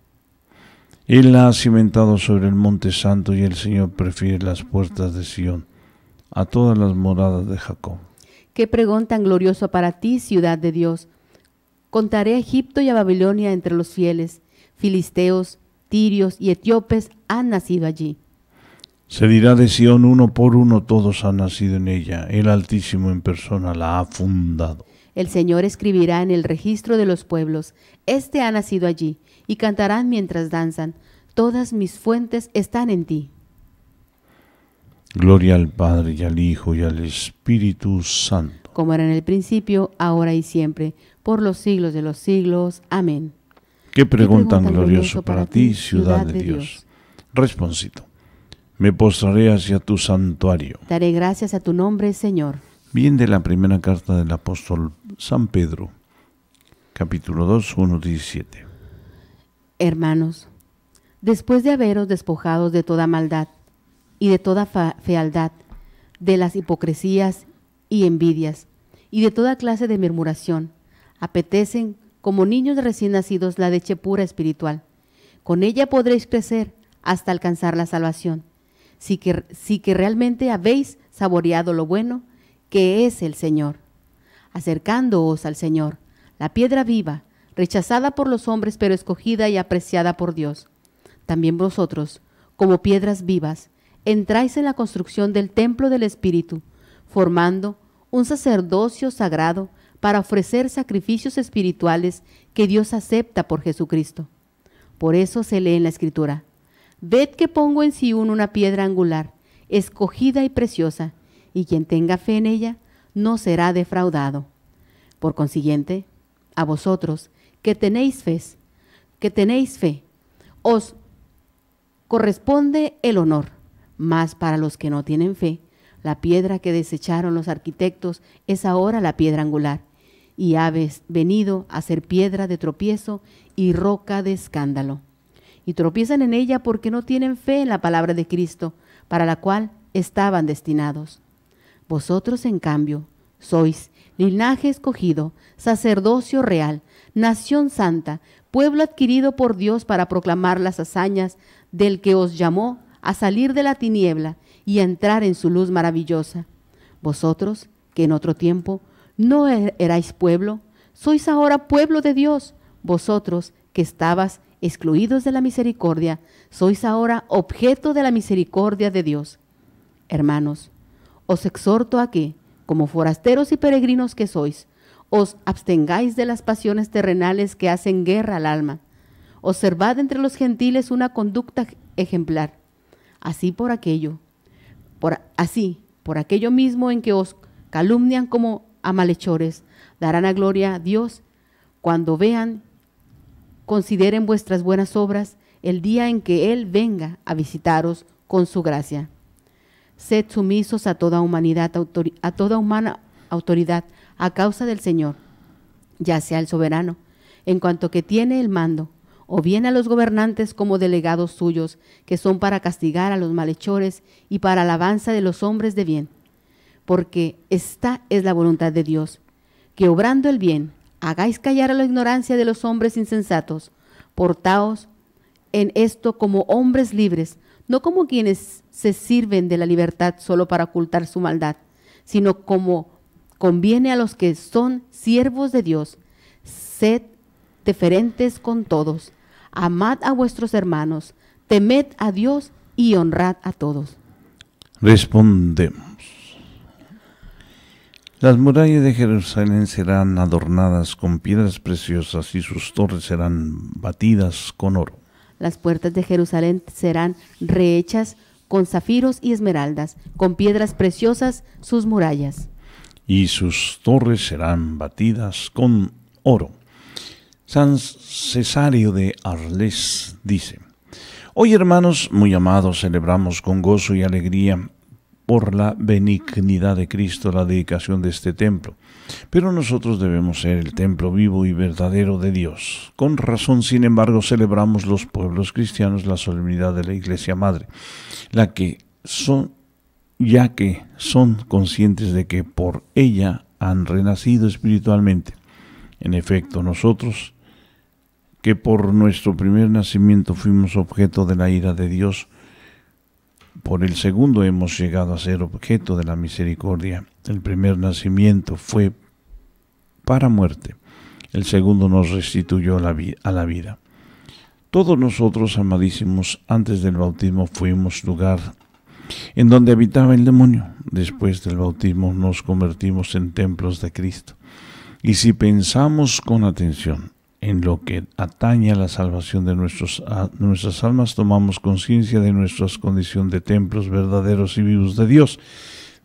Él la ha cimentado sobre el monte santo y el Señor prefiere las puertas de Sión a todas las moradas de Jacob. Qué tan glorioso para ti, ciudad de Dios. Contaré a Egipto y a Babilonia entre los fieles. Filisteos, tirios y etíopes han nacido allí. Se dirá de Sión uno por uno todos han nacido en ella, el Altísimo en persona la ha fundado. El Señor escribirá en el registro de los pueblos, este ha nacido allí, y cantarán mientras danzan, todas mis fuentes están en ti. Gloria al Padre y al Hijo y al Espíritu Santo. Como era en el principio, ahora y siempre, por los siglos de los siglos. Amén. Qué pregunta glorioso, para ti, ciudad de Dios. Dios. Responsito. Me postraré hacia tu santuario. Daré gracias a tu nombre, Señor. Bien de la primera carta del apóstol San Pedro, capítulo 2, 1, 17. Hermanos, después de haberos despojados de toda maldad y de toda fealdad, de las hipocresías y envidias, y de toda clase de murmuración, apetecen como niños recién nacidos la leche pura espiritual. Con ella podréis crecer hasta alcanzar la salvación si que, que realmente habéis saboreado lo bueno que es el Señor. Acercándoos al Señor, la piedra viva, rechazada por los hombres, pero escogida y apreciada por Dios. También vosotros, como piedras vivas, entráis en la construcción del templo del Espíritu, formando un sacerdocio sagrado para ofrecer sacrificios espirituales que Dios acepta por Jesucristo. Por eso se lee en la Escritura, Ved que pongo en sí una piedra angular, escogida y preciosa, y quien tenga fe en ella no será defraudado. Por consiguiente, a vosotros que tenéis fe, que tenéis fe, os corresponde el honor, mas para los que no tienen fe, la piedra que desecharon los arquitectos es ahora la piedra angular, y habéis venido a ser piedra de tropiezo y roca de escándalo y tropiezan en ella porque no tienen fe en la palabra de Cristo, para la cual estaban destinados. Vosotros, en cambio, sois linaje escogido, sacerdocio real, nación santa, pueblo adquirido por Dios para proclamar las hazañas del que os llamó a salir de la tiniebla y a entrar en su luz maravillosa. Vosotros, que en otro tiempo no er-, erais pueblo, sois ahora pueblo de Dios, vosotros que estabas excluidos de la misericordia, sois ahora objeto de la misericordia de Dios. Hermanos, os exhorto a que, como forasteros y peregrinos que sois, os abstengáis de las pasiones terrenales que hacen guerra al alma. Observad entre los gentiles una conducta ejemplar. Así por aquello, así, por aquello mismo en que os calumnian como a malhechores, darán a gloria a Dios cuando vean Consideren vuestras buenas obras el día en que Él venga a visitaros con su gracia. Sed sumisos a toda humanidad, a toda humana autoridad, a causa del Señor, ya sea el soberano, en cuanto que tiene el mando, o bien a los gobernantes como delegados suyos, que son para castigar a los malhechores y para alabanza de los hombres de bien. Porque esta es la voluntad de Dios, que obrando el bien, hagáis callar a la ignorancia de los hombres insensatos, portaos en esto como hombres libres, no como quienes se sirven de la libertad solo para ocultar su maldad, sino como conviene a los que son siervos de Dios. Sed deferentes con todos, amad a vuestros hermanos, temed a Dios y honrad a todos. Responde. Las murallas de Jerusalén serán adornadas con piedras preciosas y sus torres serán batidas con oro. Las puertas de Jerusalén serán rehechas con zafiros y esmeraldas, con piedras preciosas sus murallas. Y sus torres serán batidas con oro. San Cesario de Arles dice, Hoy hermanos muy amados celebramos con gozo y alegría por la benignidad de Cristo, la dedicación de este templo. Pero nosotros debemos ser el templo vivo y verdadero de Dios. Con razón, sin embargo, celebramos los pueblos cristianos la solemnidad de la Iglesia Madre, la que son, ya que son conscientes de que por ella han renacido espiritualmente. En efecto, nosotros, que por nuestro primer nacimiento fuimos objeto de la ira de Dios, por el segundo hemos llegado a ser objeto de la misericordia. El primer nacimiento fue para muerte. El segundo nos restituyó la a la vida. Todos nosotros, amadísimos, antes del bautismo fuimos lugar en donde habitaba el demonio. Después del bautismo nos convertimos en templos de Cristo. Y si pensamos con atención en lo que atañe a la salvación de nuestros, nuestras almas, tomamos conciencia de nuestra condición de templos verdaderos y vivos de Dios.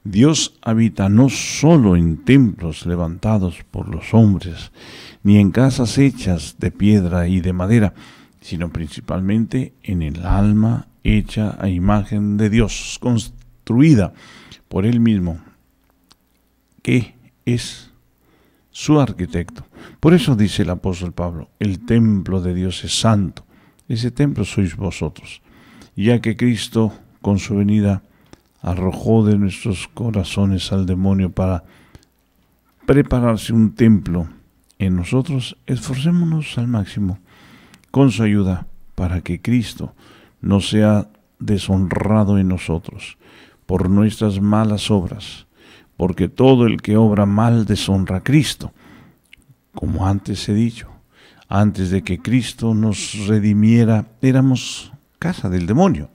Dios habita no solo en templos levantados por los hombres, ni en casas hechas de piedra y de madera, sino principalmente en el alma hecha a imagen de Dios, construida por Él mismo, que es su arquitecto. Por eso dice el apóstol Pablo, el templo de Dios es santo, ese templo sois vosotros, ya que Cristo con su venida arrojó de nuestros corazones al demonio para prepararse un templo en nosotros, esforcémonos al máximo con su ayuda para que Cristo no sea deshonrado en nosotros por nuestras malas obras, porque todo el que obra mal deshonra a Cristo como antes he dicho, antes de que Cristo nos redimiera, éramos casa del demonio.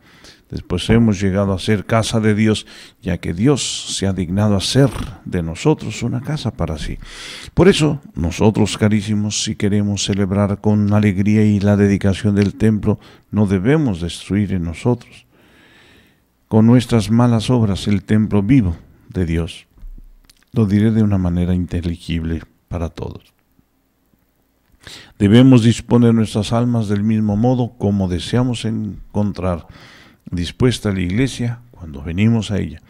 Después hemos llegado a ser casa de Dios, ya que Dios se ha dignado a hacer de nosotros una casa para sí. Por eso, nosotros, carísimos, si queremos celebrar con alegría y la dedicación del templo, no debemos destruir en nosotros con nuestras malas obras el templo vivo de Dios. Lo diré de una manera inteligible para todos. Debemos disponer nuestras almas del mismo modo como deseamos encontrar dispuesta la iglesia cuando venimos a ella.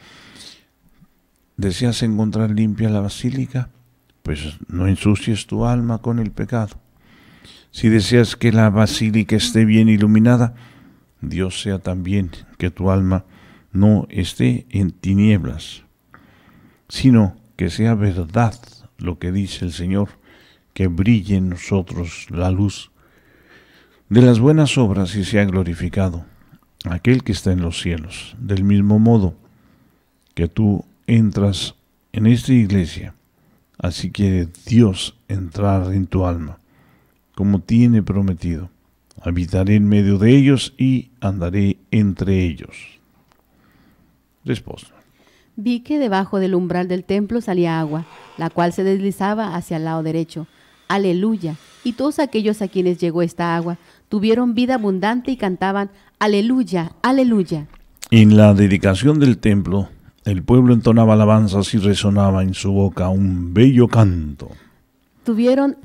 ¿Deseas encontrar limpia la basílica? Pues no ensucies tu alma con el pecado. Si deseas que la basílica esté bien iluminada, Dios sea también que tu alma no esté en tinieblas, sino que sea verdad lo que dice el Señor que brille en nosotros la luz de las buenas obras y sea glorificado aquel que está en los cielos. Del mismo modo que tú entras en esta iglesia, así quiere Dios entrar en tu alma, como tiene prometido. Habitaré en medio de ellos y andaré entre ellos. Respuesta. Vi que debajo del umbral del templo salía agua, la cual se deslizaba hacia el lado derecho Aleluya. Y todos aquellos a quienes llegó esta agua tuvieron vida abundante y cantaban, Aleluya, Aleluya. En la dedicación del templo, el pueblo entonaba alabanzas y resonaba en su boca un bello canto. Tuvieron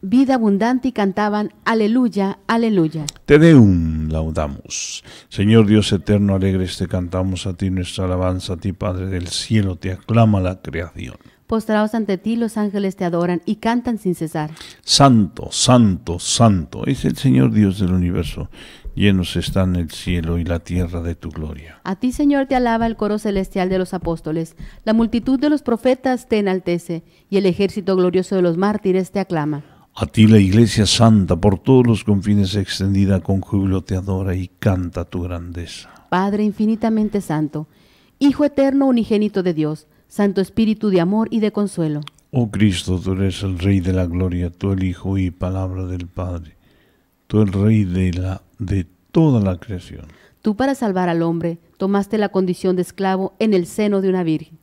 vida abundante y cantaban aleluya, aleluya. Te deum laudamos. Señor Dios eterno, alegres te cantamos a ti nuestra alabanza, a ti Padre del cielo, te aclama la creación. Postrados ante ti, los ángeles te adoran y cantan sin cesar. Santo, santo, santo es el Señor Dios del universo. Llenos están el cielo y la tierra de tu gloria. A ti, Señor, te alaba el coro celestial de los apóstoles. La multitud de los profetas te enaltece y el ejército glorioso de los mártires te aclama. A ti la Iglesia Santa por todos los confines extendida con júbilo te adora y canta tu grandeza. Padre infinitamente santo, Hijo eterno unigénito de Dios, Santo Espíritu de amor y de consuelo. Oh Cristo, tú eres el Rey de la Gloria, tú el Hijo y Palabra del Padre, tú el Rey de, la, de toda la creación. Tú para salvar al hombre tomaste la condición de esclavo en el seno de una virgen.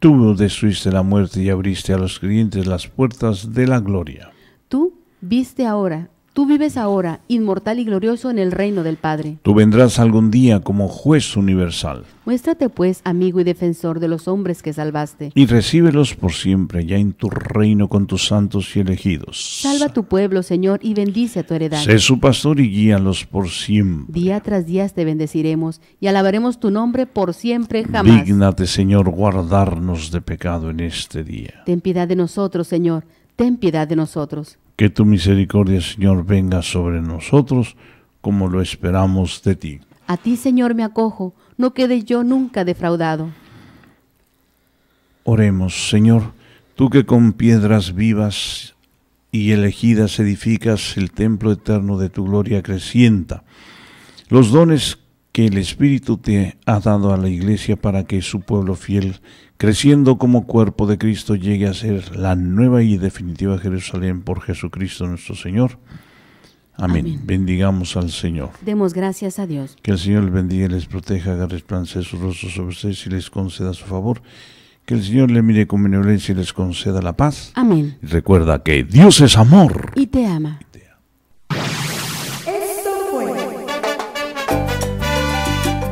Tú destruiste la muerte y abriste a los creyentes las puertas de la gloria. Tú viste ahora Tú vives ahora, inmortal y glorioso en el reino del Padre. Tú vendrás algún día como juez universal. Muéstrate pues, amigo y defensor de los hombres que salvaste. Y recíbelos por siempre ya en tu reino con tus santos y elegidos. Salva tu pueblo, Señor, y bendice a tu heredad. Sé su pastor y guíalos por siempre. Día tras día te bendeciremos y alabaremos tu nombre por siempre jamás. Dígnate, Señor, guardarnos de pecado en este día. Ten piedad de nosotros, Señor. Ten piedad de nosotros. Que tu misericordia, Señor, venga sobre nosotros como lo esperamos de ti. A ti, Señor, me acojo, no quede yo nunca defraudado. Oremos, Señor, tú que con piedras vivas y elegidas edificas el templo eterno de tu gloria crecienta. Los dones el Espíritu te ha dado a la iglesia para que su pueblo fiel, creciendo como cuerpo de Cristo, llegue a ser la nueva y definitiva Jerusalén por Jesucristo nuestro Señor. Amén. Bendigamos al Señor. Demos gracias a Dios. Que el Señor les bendiga y les proteja, haga resplandecer sus rostro sobre ustedes y les conceda su favor. Que el Señor le mire con benevolencia y les conceda la paz. Amén. recuerda que Dios es amor. Y te ama.